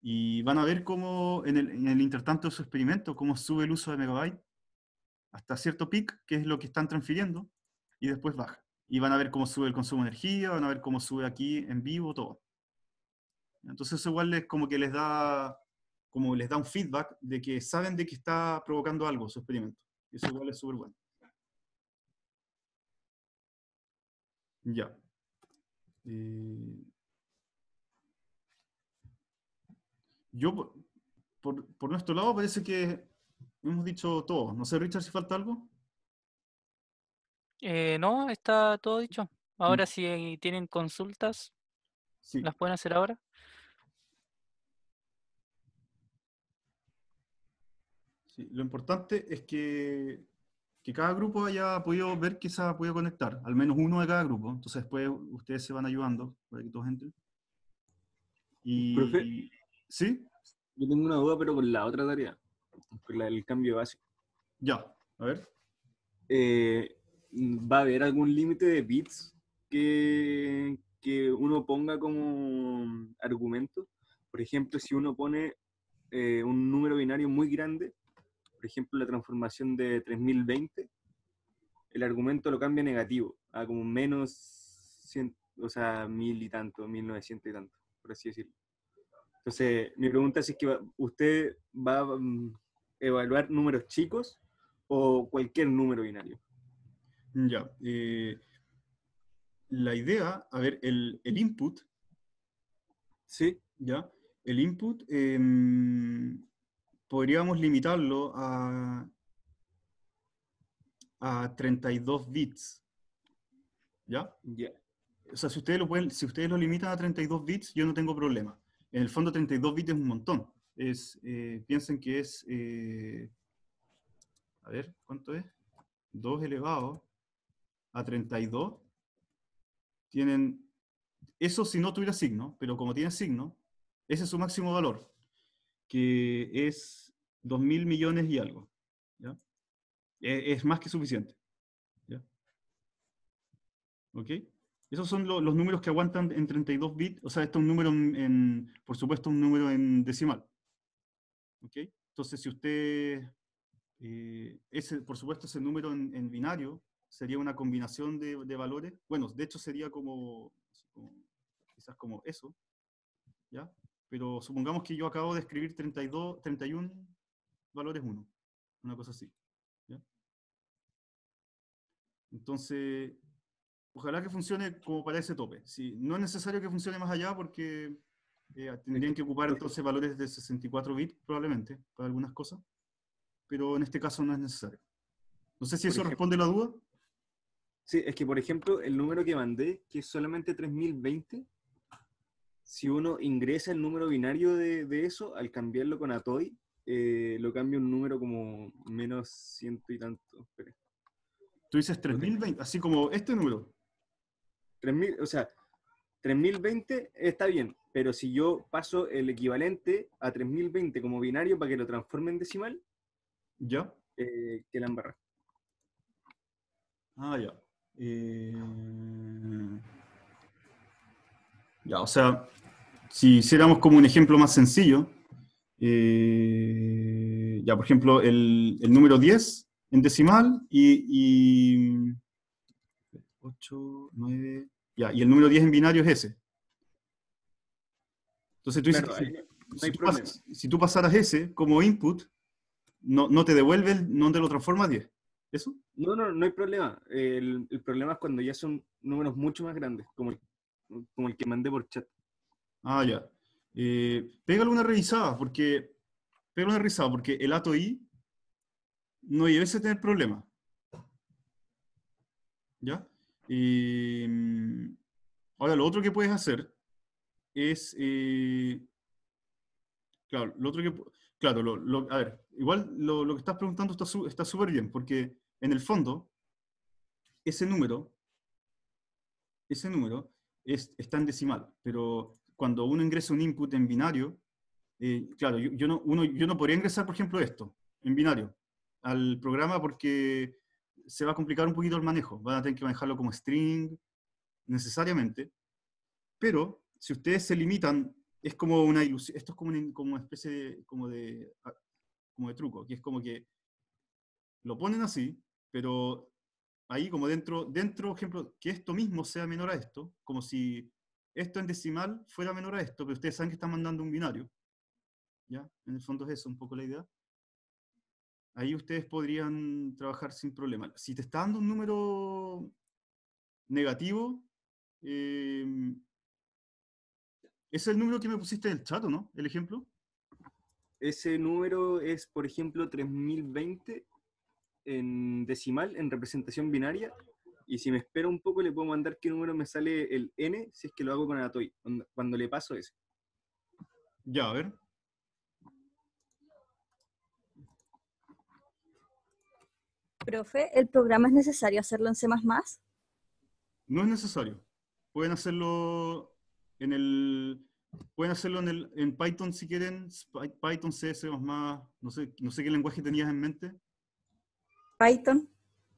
Y van a ver cómo en el, en intertanto de su experimento, cómo sube el uso de megabyte hasta cierto pic, que es lo que están transfiriendo, y después baja. Y van a ver cómo sube el consumo de energía, van a ver cómo sube aquí en vivo, todo. Entonces eso igual es como que les da, como les da un feedback de que saben de que está provocando algo su experimento. eso igual es súper bueno. Ya. Eh, yo, por, por, nuestro lado, parece que hemos dicho todo. No sé, Richard, si falta algo. Eh, no, está todo dicho. Ahora, mm. si eh, tienen consultas, ¿las pueden hacer ahora? lo importante es que, que, cada grupo haya podido ver que se ha podido conectar, al menos uno de cada grupo. Entonces después ustedes se van ayudando para que todos entren. Y, Profe, ¿Sí? Yo tengo una duda, pero con la otra tarea, con la del cambio básico. Ya, a ver. Eh, ¿Va a haber algún límite de bits que, que uno ponga como argumento? Por ejemplo, si uno pone eh, un número binario muy grande, por ejemplo, la transformación de 3020, el argumento lo cambia negativo, a como menos, 100, o sea, mil y tanto, 1900 y tanto, por así decirlo. Entonces, mi pregunta es, es que usted va a mm, evaluar números chicos o cualquier número binario. Ya. Eh, la idea, a ver, el, input. Sí. Ya. El input em, podríamos limitarlo a, a 32 bits. ¿Ya? O sea, si ustedes, lo pueden, si ustedes lo limitan a 32 bits, yo no tengo problema. En el fondo, 32 bits es un montón. Es, eh, piensen que es, eh, a ver, ¿cuánto es? 2 elevado a 32. Tienen, eso si no tuviera signo, pero como tiene signo, ese es su máximo valor que es 2.000 millones y algo. ¿ya? E, es, más que suficiente. ¿ya? ¿Ok? Esos son los números que aguantan en 32 bits. O sea, esto es un número en, por supuesto, un número en decimal. ¿Ok? Entonces, si usted, eh, ese, por supuesto, ese número en, binario sería una combinación de, valores. Bueno, de hecho sería como, como, quizás como eso, ¿ya? pero supongamos que yo acabo de escribir 32, 31 valores 1, una cosa así. Entonces, ojalá que funcione como para ese tope. no es necesario que funcione más allá porque eh, tendrían que ocupar entonces valores de 64 bits probablemente para algunas cosas, pero en este caso no es necesario. No sé si eso responde la duda. Sí, es que por ejemplo el número que mandé, que es solamente 3020, si uno ingresa el número binario de, eso, al cambiarlo con Atoy, eh, lo cambia un número como menos ciento y tanto. Tú dices 3020, así como este número. 3000, o sea, 3020 está bien, pero si yo paso el equivalente a 3020 como binario para que lo transforme en decimal, ¿ya? Eh, que la embarra. Ah, ya. Eh, ya, o sea, si hiciéramos como un ejemplo más sencillo, eh, ya por ejemplo el, número 10 en decimal y, 8, 9, ya, y el número 10 en binario es ese. Entonces tú dices, si, tú pasaras ese como input, no, te devuelve, no te lo transforma a 10. ¿Eso? No, no, no hay problema. El, problema es cuando ya son números mucho más grandes, como como el que mandé por chat. Ah, ya. Eh, pégale una revisada, porque pégale una revisada, porque el ato I no debe tener problema. ¿Ya? Eh, ahora, lo otro que puedes hacer es... Eh, claro, lo otro que... Claro, a ver, igual lo, que estás preguntando está súper bien, porque en el fondo, ese número, ese número está en decimal, pero cuando uno ingresa un input en binario, eh, claro, yo, no, uno, yo no podría ingresar, por ejemplo, esto en binario al programa porque se va a complicar un poquito el manejo. Van a tener que manejarlo como string, necesariamente. Pero si ustedes se limitan, es como una ilusión, esto es como una, especie de como, de, ah, como de truco, que es como que lo ponen así, pero ahí como dentro, dentro, por ejemplo, que esto mismo sea menor a esto, como si esto en decimal fuera menor a esto, pero ustedes saben que están mandando un binario. ¿Ya? En el fondo es eso un poco la idea. Ahí ustedes podrían trabajar sin problema. Si te está dando un número negativo, em, ¿es el número que me pusiste en el chat, no? ¿El ejemplo? Ese número es, por ejemplo, 3020 en decimal, en representación binaria, y si me espero un poco le puedo mandar qué número me sale el N si es que lo hago con Anatoy, cuando le paso ese. Ya, a ver. Profe, ¿el programa es necesario hacerlo en C++? No es necesario. Pueden hacerlo en el pueden hacerlo en, el, en Python si quieren, Python C, C++, no sé, no sé qué lenguaje tenías en mente. Python.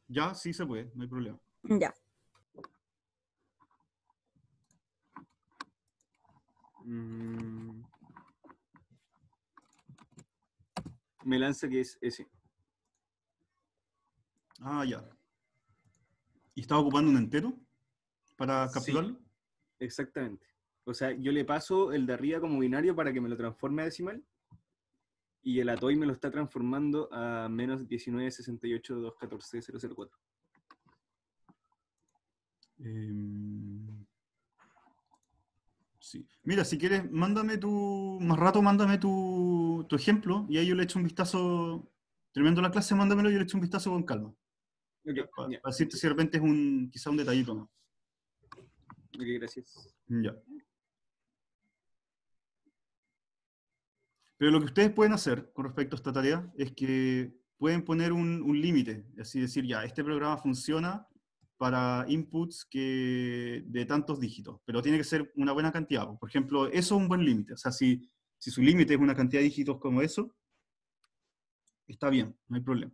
Ya, sí se puede, no hay problema. Ya. Mm. Me lanza que es ese. Ah, ya. ¿Y estaba ocupando un entero para capturarlo? exactamente. O sea, yo le paso el de arriba como binario para que me lo transforme a decimal. Y el atoi me lo está transformando a menos 1968214004. Em, sí. Mira, si quieres, mándame tu. Más rato, mándame tu, ejemplo y ahí yo le echo un vistazo. Terminando la clase, mándamelo y yo le echo un vistazo con calma. para, si de repente es un, quizá un detallito más. Ok, gracias. Pero lo que ustedes pueden hacer con respecto a esta tarea es que pueden poner un, un límite, así decir, ya, este programa funciona para inputs que, de tantos dígitos, pero tiene que ser una buena cantidad. Por ejemplo, eso es un buen límite. O sea, si, si su límite es una cantidad de dígitos como eso, está bien, no hay problema.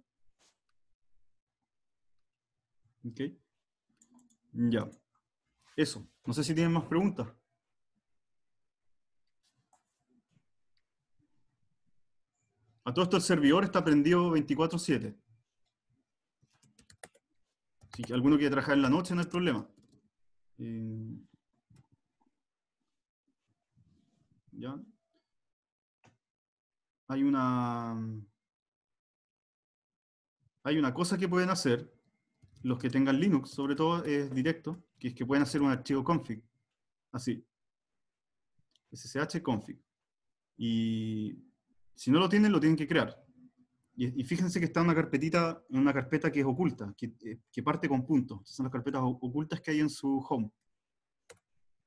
¿Ok? Ya. Eso. No sé si tienen más preguntas. A todo esto el servidor está prendido 24-7. Si alguno quiere trabajar en la noche, no es problema. Eh, ¿Ya? Hay una... Hay una cosa que pueden hacer, los que tengan Linux, sobre todo, es directo, que es que pueden hacer un archivo config. Así. SSH config. Y si no lo tienen, lo tienen que crear. Y, fíjense que está en una carpetita, en una carpeta que es oculta, que, eh, parte con puntos. Son las carpetas ocultas que hay en su home.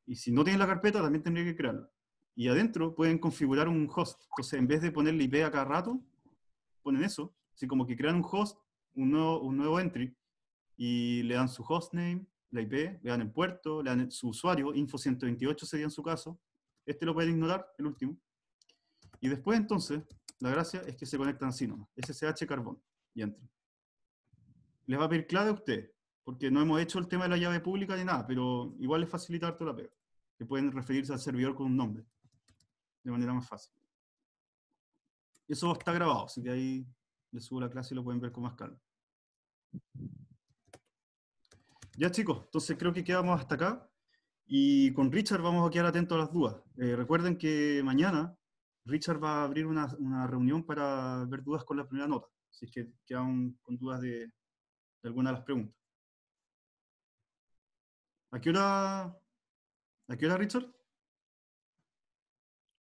Y si no tienen la carpeta, también tendría que crearla. Y adentro pueden configurar un host. Entonces, en vez de ponerle IP a cada rato, ponen eso. Así como que crean un host, un nuevo, un nuevo entry, y le dan su hostname, la IP, le dan el puerto, le dan su usuario, info128 sería en su caso. Este lo pueden ignorar, el último. Y después, entonces, la gracia es que se conectan sino SSH carbón, y entran. Les va a pedir clave a usted, porque no hemos hecho el tema de la llave pública ni nada, pero igual les facilita harto la pega, que pueden referirse al servidor con un nombre, de manera más fácil. Eso está grabado, así que ahí les subo la clase y lo pueden ver con más calma. Ya chicos, entonces creo que quedamos hasta acá. Y con Richard vamos a quedar atentos a las dudas. Eh, recuerden que mañana Richard va a abrir una, reunión para ver dudas con la primera nota, si es que quedan con dudas de, alguna de las preguntas. ¿A qué hora, Richard?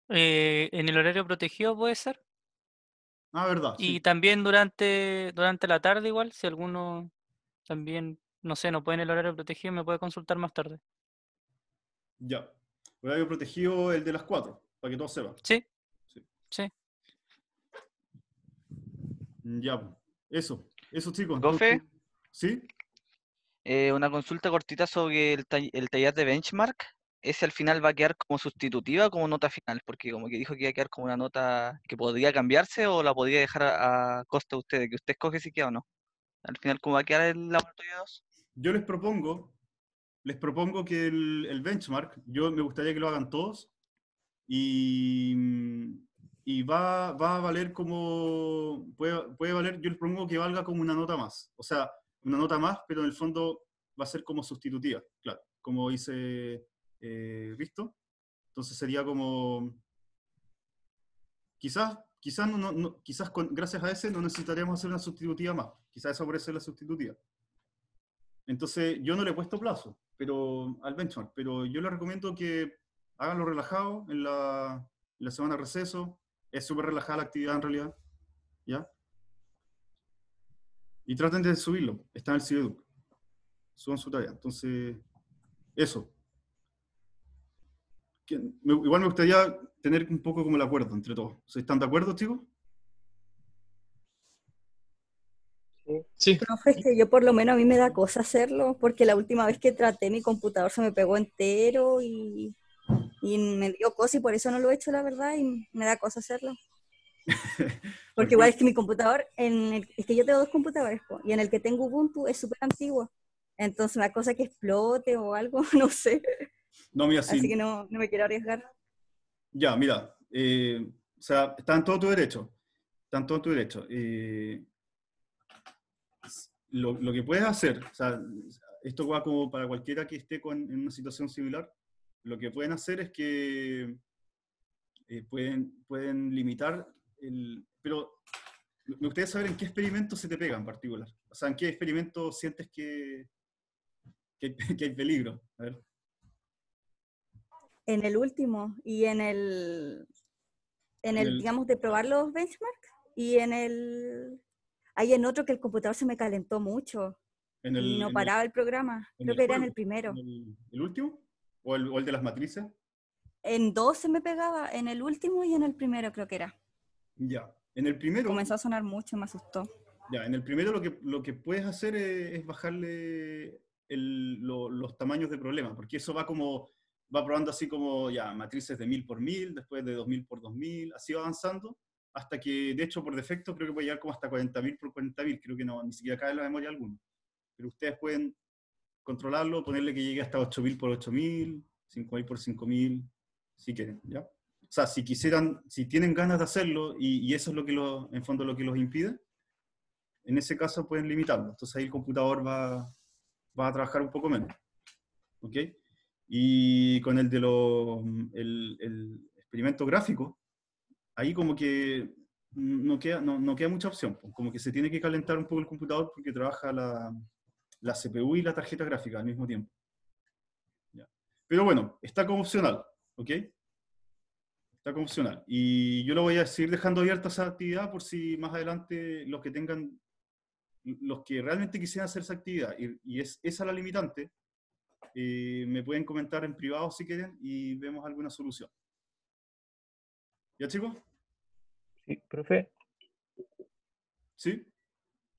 Eh, en el horario protegido puede ser. Ah, verdad. Y también durante, durante la tarde igual, si alguno también, no sé, no puede en el horario protegido, me puede consultar más tarde. Ya. Horario protegido el de las 4, para que todos sepan. Sí, Sí. Mm, ya, eso, eso chicos. ¿Gofe? ¿Sí? Eh, una consulta cortita sobre el, taller de benchmark. ¿Ese al final va a quedar como sustitutiva o como nota final? Porque como que dijo que iba a quedar como una nota que podría cambiarse o la podría dejar a, costa de ustedes, que usted escoge si queda o no. Al final, ¿cómo va a quedar el laboratorio 2? Yo les propongo, les propongo que el, el benchmark, yo me gustaría que lo hagan todos y mm, va, a valer como, puede, puede valer, yo les propongo que valga como una nota más, o sea, una nota más, pero en el fondo va a ser como sustitutiva, claro, como dice eh, Risto. Entonces sería como, quizás, quizás, no, quizás gracias a ese no necesitaríamos hacer una sustitutiva más, quizás esa ser la sustitutiva. Entonces yo no le he puesto plazo pero, al benchmark, pero yo le recomiendo que háganlo relajado en la, en la semana de receso, es súper relajada la actividad en realidad. ¿Ya? Y traten de subirlo. Está en el CIDUC. Suban su tarea. Entonces, eso. igual me gustaría tener un poco como el acuerdo entre todos. ¿Están de acuerdo, chicos? Sí. que yo por lo menos a mí me da cosa hacerlo, porque la última vez que traté mi computador se me pegó entero y y me dio cosa y por eso no lo he hecho, la verdad, y me da cosa hacerlo. Porque igual es que mi computador, en es que yo tengo dos computadores, y en el que tengo Ubuntu es súper antiguo. Entonces, una cosa que explote o algo, no sé. No, mira, sí. Así que no, me quiero arriesgar. Ya, mira, eh, o sea, está en todo tu derecho. Está en todo tu derecho. Eh, lo, que puedes hacer, o sea, esto va como para cualquiera que esté con, en una situación similar, lo que pueden hacer es que eh, pueden, pueden limitar el... Pero me gustaría saber en qué experimento se te pega en particular. O sea, en qué experimento sientes que, hay peligro. A ver. En el último y en el, en el, digamos, de probar los benchmarks y en el... Hay en otro que el computador se me calentó mucho. y no paraba el, programa. Creo que era en el primero. ¿El último? ¿O el, de las matrices? En dos se me pegaba, en el último y en el primero creo que era. Ya, en el primero... Comenzó a sonar mucho, me asustó. Ya, en el primero lo que, lo que puedes hacer es, bajarle los tamaños de problemas, porque eso va como, va probando así como ya matrices de 1000 por 1000, después de 2000 por 2000, así va avanzando, hasta que de hecho por defecto creo que puede llegar como hasta 40.000 por 40.000, creo que no, ni siquiera cae en la memoria alguna. Pero ustedes pueden controlarlo, ponerle que llegue hasta 8000 por 8000, 5000 por 5000, si quieren, ¿ya? O sea, si quisieran, si tienen ganas de hacerlo y, eso es lo que lo, en fondo lo que los impide, en ese caso pueden limitarlo. Entonces ahí el computador va, va a trabajar un poco menos. ¿Ok? Y con el de lo el, experimento gráfico, ahí como que no queda, no queda mucha opción, como que se tiene que calentar un poco el computador porque trabaja la, la CPU y la tarjeta gráfica al mismo tiempo. Pero bueno, está como opcional, ¿ok? Está como opcional. Y yo lo voy a seguir dejando abierta esa actividad por si más adelante los que tengan, los que realmente quisieran hacer esa actividad y, es esa la limitante, eh, me pueden comentar en privado si quieren y vemos alguna solución. ¿Ya chicos? Sí, profe. ¿Sí?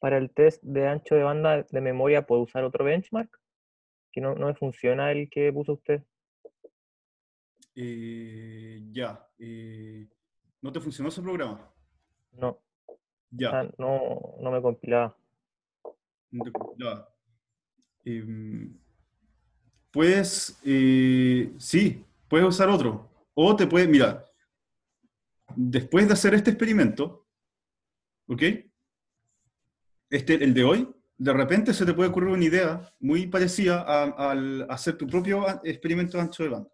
para el test de ancho de banda de memoria, ¿puedo usar otro benchmark? Que no, me funciona el que puso usted. Eh, ya. Eh, ¿No te funcionó ese programa? No. Ya. no, no me compilaba. No te compilaba. Em, puedes, eh, sí, puedes usar otro. O te puedes, mira, después de hacer este experimento, ¿ok? este, el de hoy, de repente se te puede ocurrir una idea muy parecida al hacer tu propio ah, experimento de ancho de banda.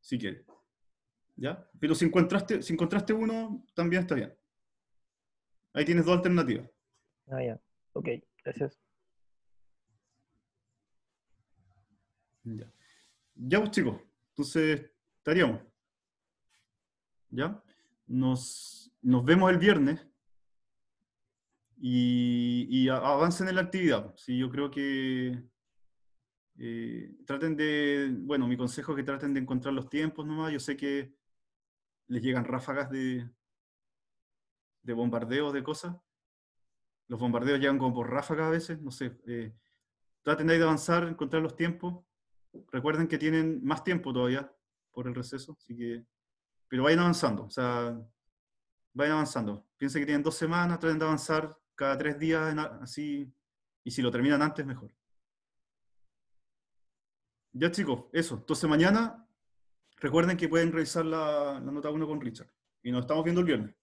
Si quieres. ¿Ya? Pero si encontraste, si encontraste uno, también está bien. Ahí tienes dos alternativas. Ah, ya. Ok, gracias. Ya. Ya, pues, chicos, entonces estaríamos. ¿Ya? Nos, nos vemos el viernes y, avancen en la actividad. Pues. ¿sí? Yo creo que eh, traten de, bueno, mi consejo es que traten de encontrar los tiempos nomás. Yo sé que les llegan ráfagas de, de bombardeos de cosas. Los bombardeos llegan como por ráfagas a veces, no sé. Eh, traten de avanzar, encontrar los tiempos. Recuerden que tienen más tiempo todavía por el receso, así que... Pero vayan avanzando, o sea, vayan avanzando. Piensen que tienen dos semanas, traten de avanzar cada tres días, así, y si lo terminan antes, mejor. Ya chicos, eso. Entonces mañana recuerden que pueden revisar la, nota 1 con Richard. Y nos estamos viendo el viernes.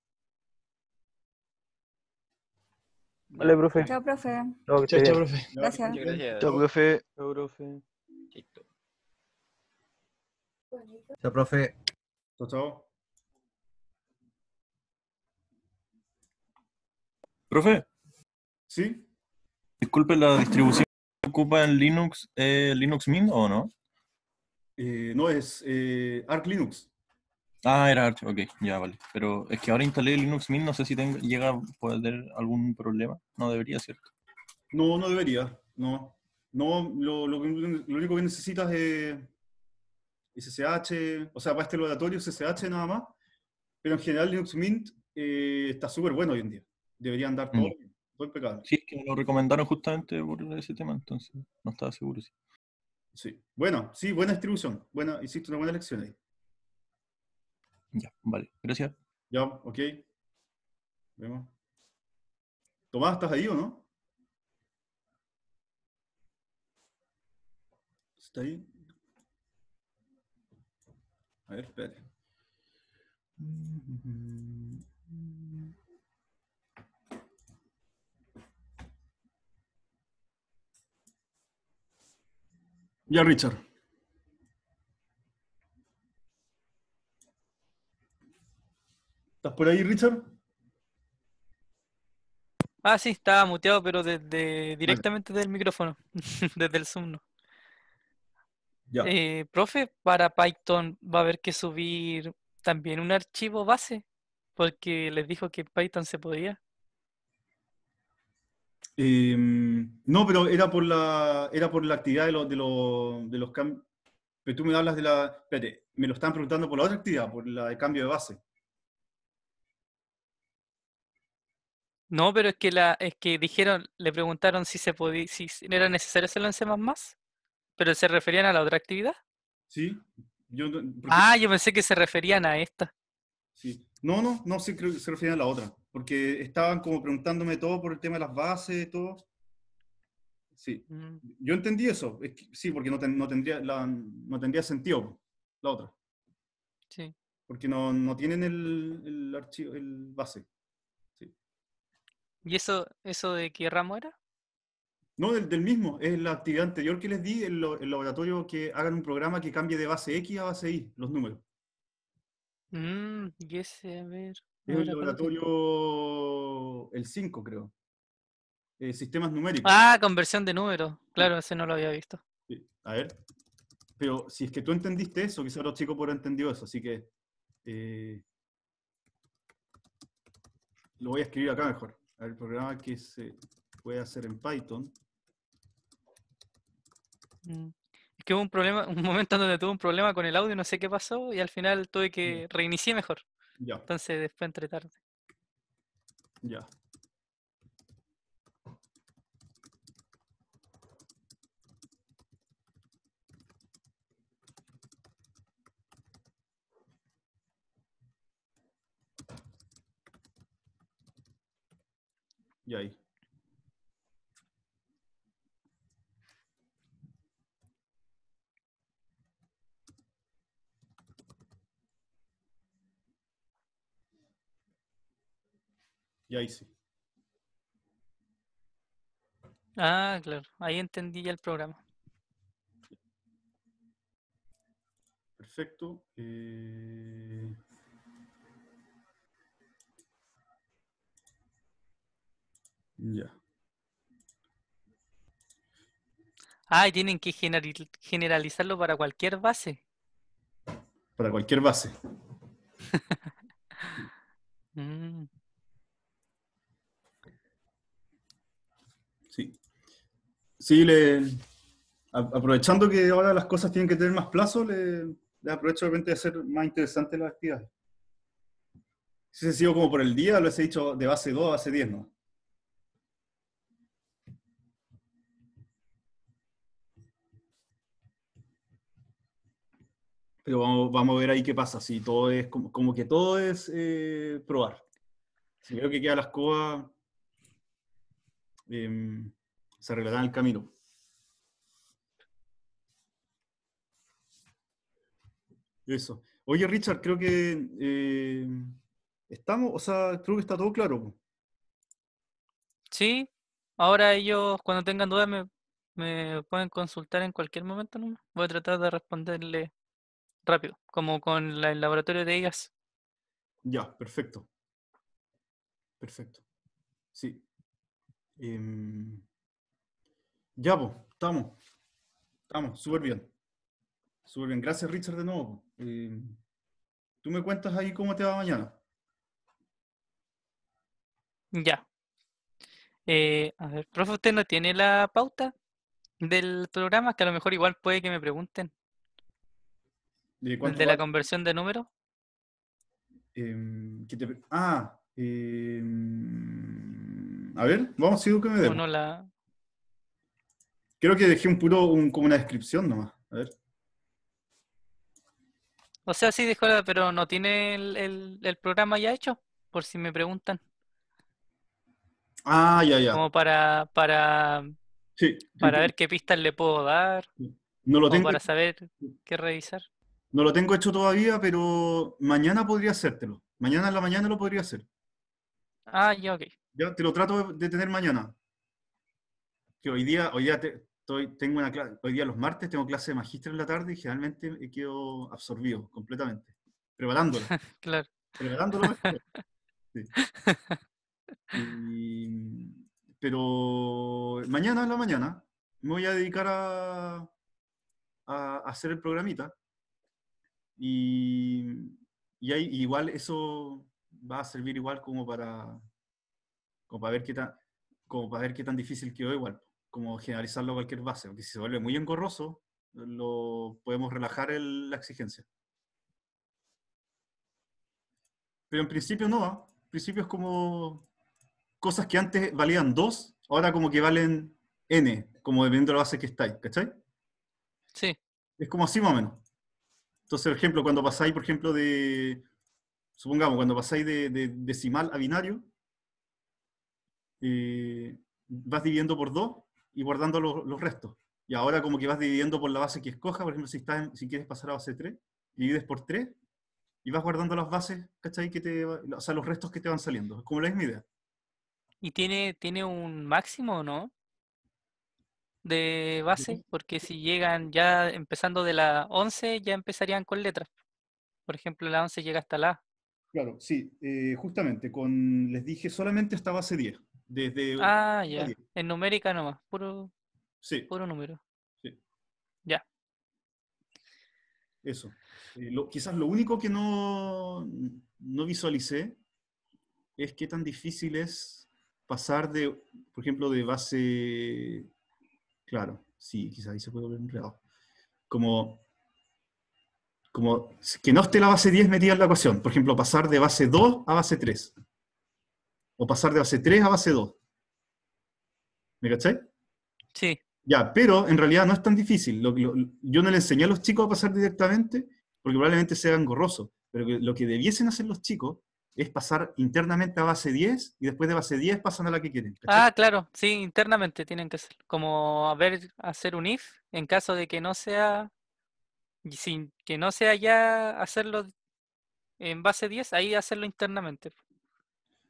Vale, profe. Chao, profe. Chao, chao, chao profe. Gracias. Chao, profe. Chao, profe. Chao, profe. Chao, chao. Profe. Sí. Disculpe, la distribución que ocupa en Linux, eh, Linux Mint o no? Eh, no, es eh, Arch Linux. Ah, era Arch, ok, ya vale. Pero es que ahora instalé Linux Mint, no sé si llega a poder algún problema. No debería, ¿cierto? No, no debería, no. No, lo, único que necesitas es SSH, o sea, para este laboratorio SSH nada más. Pero en general Linux Mint eh, está súper bueno hoy en día deberían dar todo. Mm. pecado. Sí, es que me lo recomendaron justamente por ese tema, entonces no estaba seguro. Sí. Bueno, sí, buena distribución. Bueno, hiciste una buena elección ahí. Ya, vale. Gracias. Ya, ok. Vemos. Tomás, ¿estás ahí o no? ¿Está ahí? A ver, espérate. Ya, Richard. ¿Estás por ahí, Richard? Ah, sí, estaba muteado, pero desde directamente desde el micrófono, desde el Zoom. Eh, profe, para Python va a haber que subir también un archivo base, porque les dijo que Python se podía. Em, no, pero era por la, era por la actividad de, los, de, cambios. Pero tú me hablas de la. Espérate, me lo están preguntando por la otra actividad, por la de cambio de base. No, pero es que la, es que dijeron, le preguntaron si se podía, si era necesario hacerlo en C, pero se referían a la otra actividad. Sí. Ah, yo pensé que se referían a esta. Sí. No, no, no, sí creo se referían a la otra porque estaban como preguntándome todo por el tema de las bases, todo. Sí, mm. yo entendí eso, sí, porque no, tendría no tendría sentido la otra. Sí. Porque no, tienen el, archivo, el base. Sí. ¿Y eso, eso de qué ramo era? No, del, mismo, es la actividad anterior que les di, en el laboratorio que hagan un programa que cambie de base X a base Y, los números. Mm, y ese, a ver. Es el laboratorio, el 5 creo. Eh, sistemas numéricos. Ah, conversión de números. Claro, ese no lo había visto. A ver. Pero si es que tú entendiste eso, quizás los chicos por entendido eso, así que eh, lo voy a escribir acá mejor. A ver, el programa que se puede hacer en Python. Mm, es que hubo un problema, un momento donde tuve un problema con el audio, no sé qué pasó, y al final tuve que reiniciar mejor. Ya. Entonces después entre tarde. Ya. Y ahí. Ya ahí sí. Ah, claro. Ahí entendí ya el programa. Perfecto. Eh, ya. Ah, tienen que generalizarlo para cualquier base. Para cualquier base. Mm. Sí, le, aprovechando que ahora las cosas tienen que tener más plazo, le, aprovecho de repente de hacer más interesante las actividades. Si se sigo como por el día, lo he dicho de base 2 a base 10, ¿no? Pero vamos, a ver ahí qué pasa, si todo es, como, que todo es eh, probar. Si veo que queda la escoba, em, se arreglará el camino. Eso. Oye, Richard, creo que eh, estamos, o sea, creo que está todo claro. Sí, ahora ellos cuando tengan dudas me, pueden consultar en cualquier momento. ¿no? Voy a tratar de responderle rápido, como con el laboratorio de ellas. Ya, perfecto. Perfecto. Sí. Em, ya, pues, estamos. Estamos, súper bien. Súper bien. Gracias, Richard, de nuevo. Eh, tú me cuentas ahí cómo te va mañana. Ya. Eh, a ver, profe, ¿usted no tiene la pauta del programa? Que a lo mejor igual puede que me pregunten. ¿De, ¿El de la conversión de números? Em, ah, em, a ver, vamos, sigo que me dé. la... Creo que dejé un puro, como una descripción nomás. A ver. O sea, sí, dijo, pero no tiene el, programa ya hecho, por si me preguntan. Ah, ya, ya. Como para, para, sí, para ver qué pistas le puedo dar. No lo tengo. Para saber qué revisar. No lo tengo hecho todavía, pero mañana podría hacértelo. Mañana en la mañana lo podría hacer. Ah, ya, ok. Ya te lo trato de tener mañana. Que hoy día, hoy día te, tengo hoy día los martes tengo clase de magíster en la tarde y generalmente me quedo absorbido completamente, preparándolo. claro. Preparándolo. sí. pero mañana en la mañana me voy a dedicar a, hacer el programita. Y, igual eso va a servir igual como para, como para ver qué tan, como para ver qué tan difícil quedó igual como generalizarlo a cualquier base, porque si se vuelve muy engorroso, lo podemos relajar la exigencia. Pero en principio no, ¿ah? en principio es como cosas que antes valían 2, ahora como que valen n, como dependiendo de la base que estáis, ¿cachai? Sí. Es como así más o menos. Entonces, por ejemplo, cuando pasáis, por ejemplo, de, supongamos, cuando pasáis de, decimal a binario, eh, vas dividiendo por 2 y guardando los, restos. Y ahora como que vas dividiendo por la base que escoja por ejemplo, si, estás si quieres pasar a base 3, divides por 3 y vas guardando las bases, ¿cachai? Que te, o sea, los restos que te van saliendo. Es como la misma idea. ¿Y tiene, tiene un máximo o no? De base, porque si llegan ya empezando de la 11, ya empezarían con letras. Por ejemplo, la 11 llega hasta la A. Claro, sí, eh, justamente, con, les dije solamente hasta base 10. Desde ah, ya. En numérica nomás, puro, puro número. Sí. Ya. Eso. Eh, quizás lo único que no, no visualicé es qué tan difícil es pasar de, por ejemplo, de base, claro, sí, quizás ahí se puede ver un como, como que no esté la base 10 metida en la ecuación, por ejemplo, pasar de base 2 a base 3 o pasar de base 3 a base 2. ¿Me cachai? Sí. Ya, pero en realidad no es tan difícil. yo no le enseñé a los chicos a pasar directamente porque probablemente sea engorroso, pero lo que debiesen hacer los chicos es pasar internamente a base 10 y después de base 10 pasan a la que quieren. Ah, claro, sí, internamente tienen que hacer. Como ver, hacer un if en caso de que no sea, sin, que no sea ya hacerlo en base 10, ahí hacerlo internamente.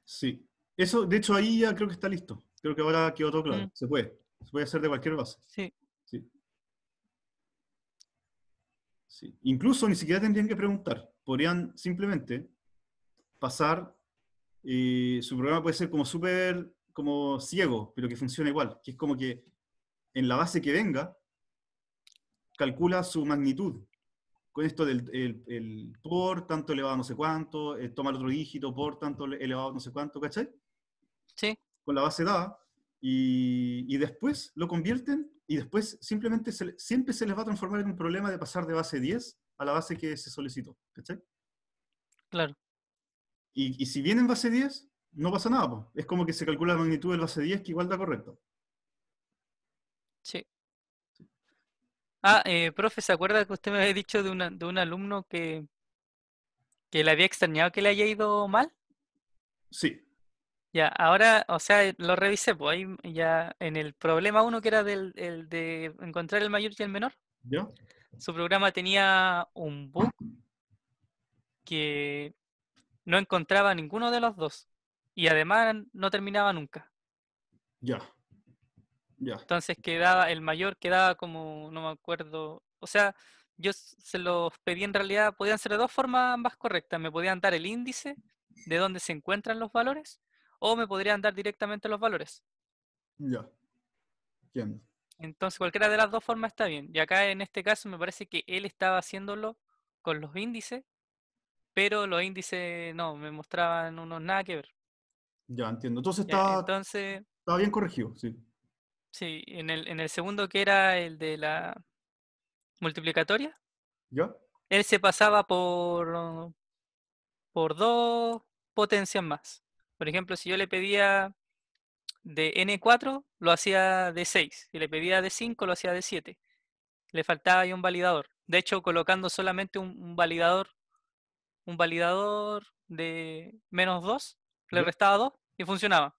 Sí, eso, de hecho, ahí ya creo que está listo. Creo que ahora quedó todo claro. Mm. Se puede. Se puede hacer de cualquier base. Sí. sí. Incluso ni siquiera tendrían que preguntar. Podrían simplemente pasar. Eh, su programa puede ser como súper como ciego, pero que funciona igual. Que es como que en la base que venga, calcula su magnitud. Con esto del el, por tanto elevado no sé cuánto, eh, toma el otro dígito, por tanto elevado no sé cuánto, ¿cachai? con la base dada, y, después lo convierten y después simplemente siempre se les va a transformar en un problema de pasar de base 10 a la base que se solicitó. ¿Cachai? Claro. Y, si viene en base 10, no pasa nada. Es como que se calcula la magnitud del base 10 que igual da correcto. Sí. Ah, eh, profe, ¿se acuerda que usted me había dicho de, de un alumno que, que le había extrañado que le haya ido mal? Sí, ya, ahora, o sea, lo revisé, pues ahí ya en el problema uno que era del, el de encontrar el mayor y el menor. ¿Yo? Su programa tenía un bug que no encontraba ninguno de los dos y además no terminaba nunca. Ya. Ya. Entonces quedaba, el mayor quedaba como, no me acuerdo, o sea, yo se los pedí en realidad, podían ser de dos formas ambas correctas, me podían dar el índice de dónde se encuentran los valores o me podrían dar directamente los valores. Ya, entiendo. Entonces, cualquiera de las dos formas está bien. Y acá en este caso me parece que él estaba haciéndolo con los índices, pero los índices no, me mostraban unos nada que ver. Ya, entiendo. Entonces estaba bien corregido, sí. Sí, en el, en el segundo que era el de la multiplicatoria. ¿Ya? Él se pasaba por, por dos potencias más. Por ejemplo, si yo le pedía de N4, lo hacía de 6. Si le pedía de 5, lo hacía de 7. Le faltaba ahí un validador. De hecho, colocando solamente un, validador, un validador de menos 2, le restaba 2 y funcionaba.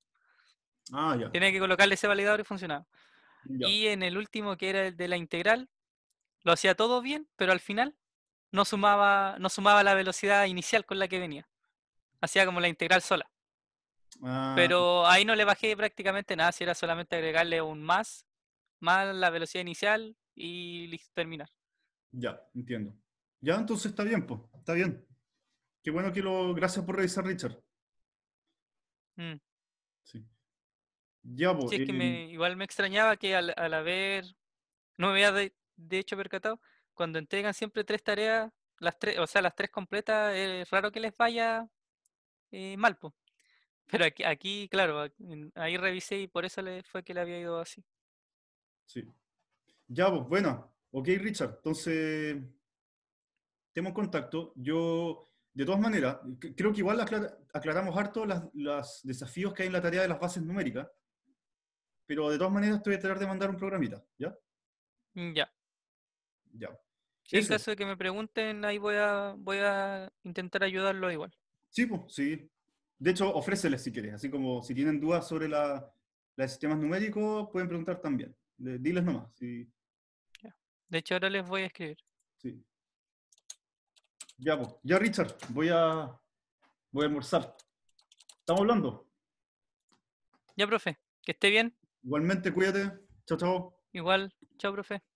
Ah, ya. Tenía que colocarle ese validador y funcionaba. Y en el último, que era el de la integral, lo hacía todo bien, pero al final no sumaba, no sumaba la velocidad inicial con la que venía. Hacía como la integral sola. Ah, Pero ahí no le bajé prácticamente nada, si era solamente agregarle un más, más la velocidad inicial y terminar. Ya, entiendo. Ya, entonces está bien, pues, está bien. Qué bueno que lo... Gracias por revisar, Richard. Mm. Sí. Ya, pues. Sí, es que eh, igual me extrañaba que al, haber... No me había de, hecho percatado, cuando entregan siempre tres tareas, las tres, o sea, las tres completas, es raro que les vaya eh, mal, pues. Pero aquí, claro, ahí revisé y por eso le, fue que le había ido así. Sí. Ya, pues, bueno. Ok, Richard. Entonces, tenemos contacto. Yo, de todas maneras, creo que igual aclaramos harto los desafíos que hay en la tarea de las bases numéricas. Pero de todas maneras, estoy a tratar de mandar un programita, ¿ya? Mm, ya. Ya. en caso de que me pregunten, ahí voy a, voy a intentar ayudarlo igual. Sí, pues, sí. De hecho, ofréceles si quieres, así como si tienen dudas sobre los sistemas numéricos, pueden preguntar también. Diles nomás. De hecho, ahora les voy a escribir. Sí. Ya, pues. ya Richard, voy a, voy a almorzar. ¿Estamos hablando? Ya, profe. Que esté bien. Igualmente, cuídate. Chao, chao. Igual. Chao, profe.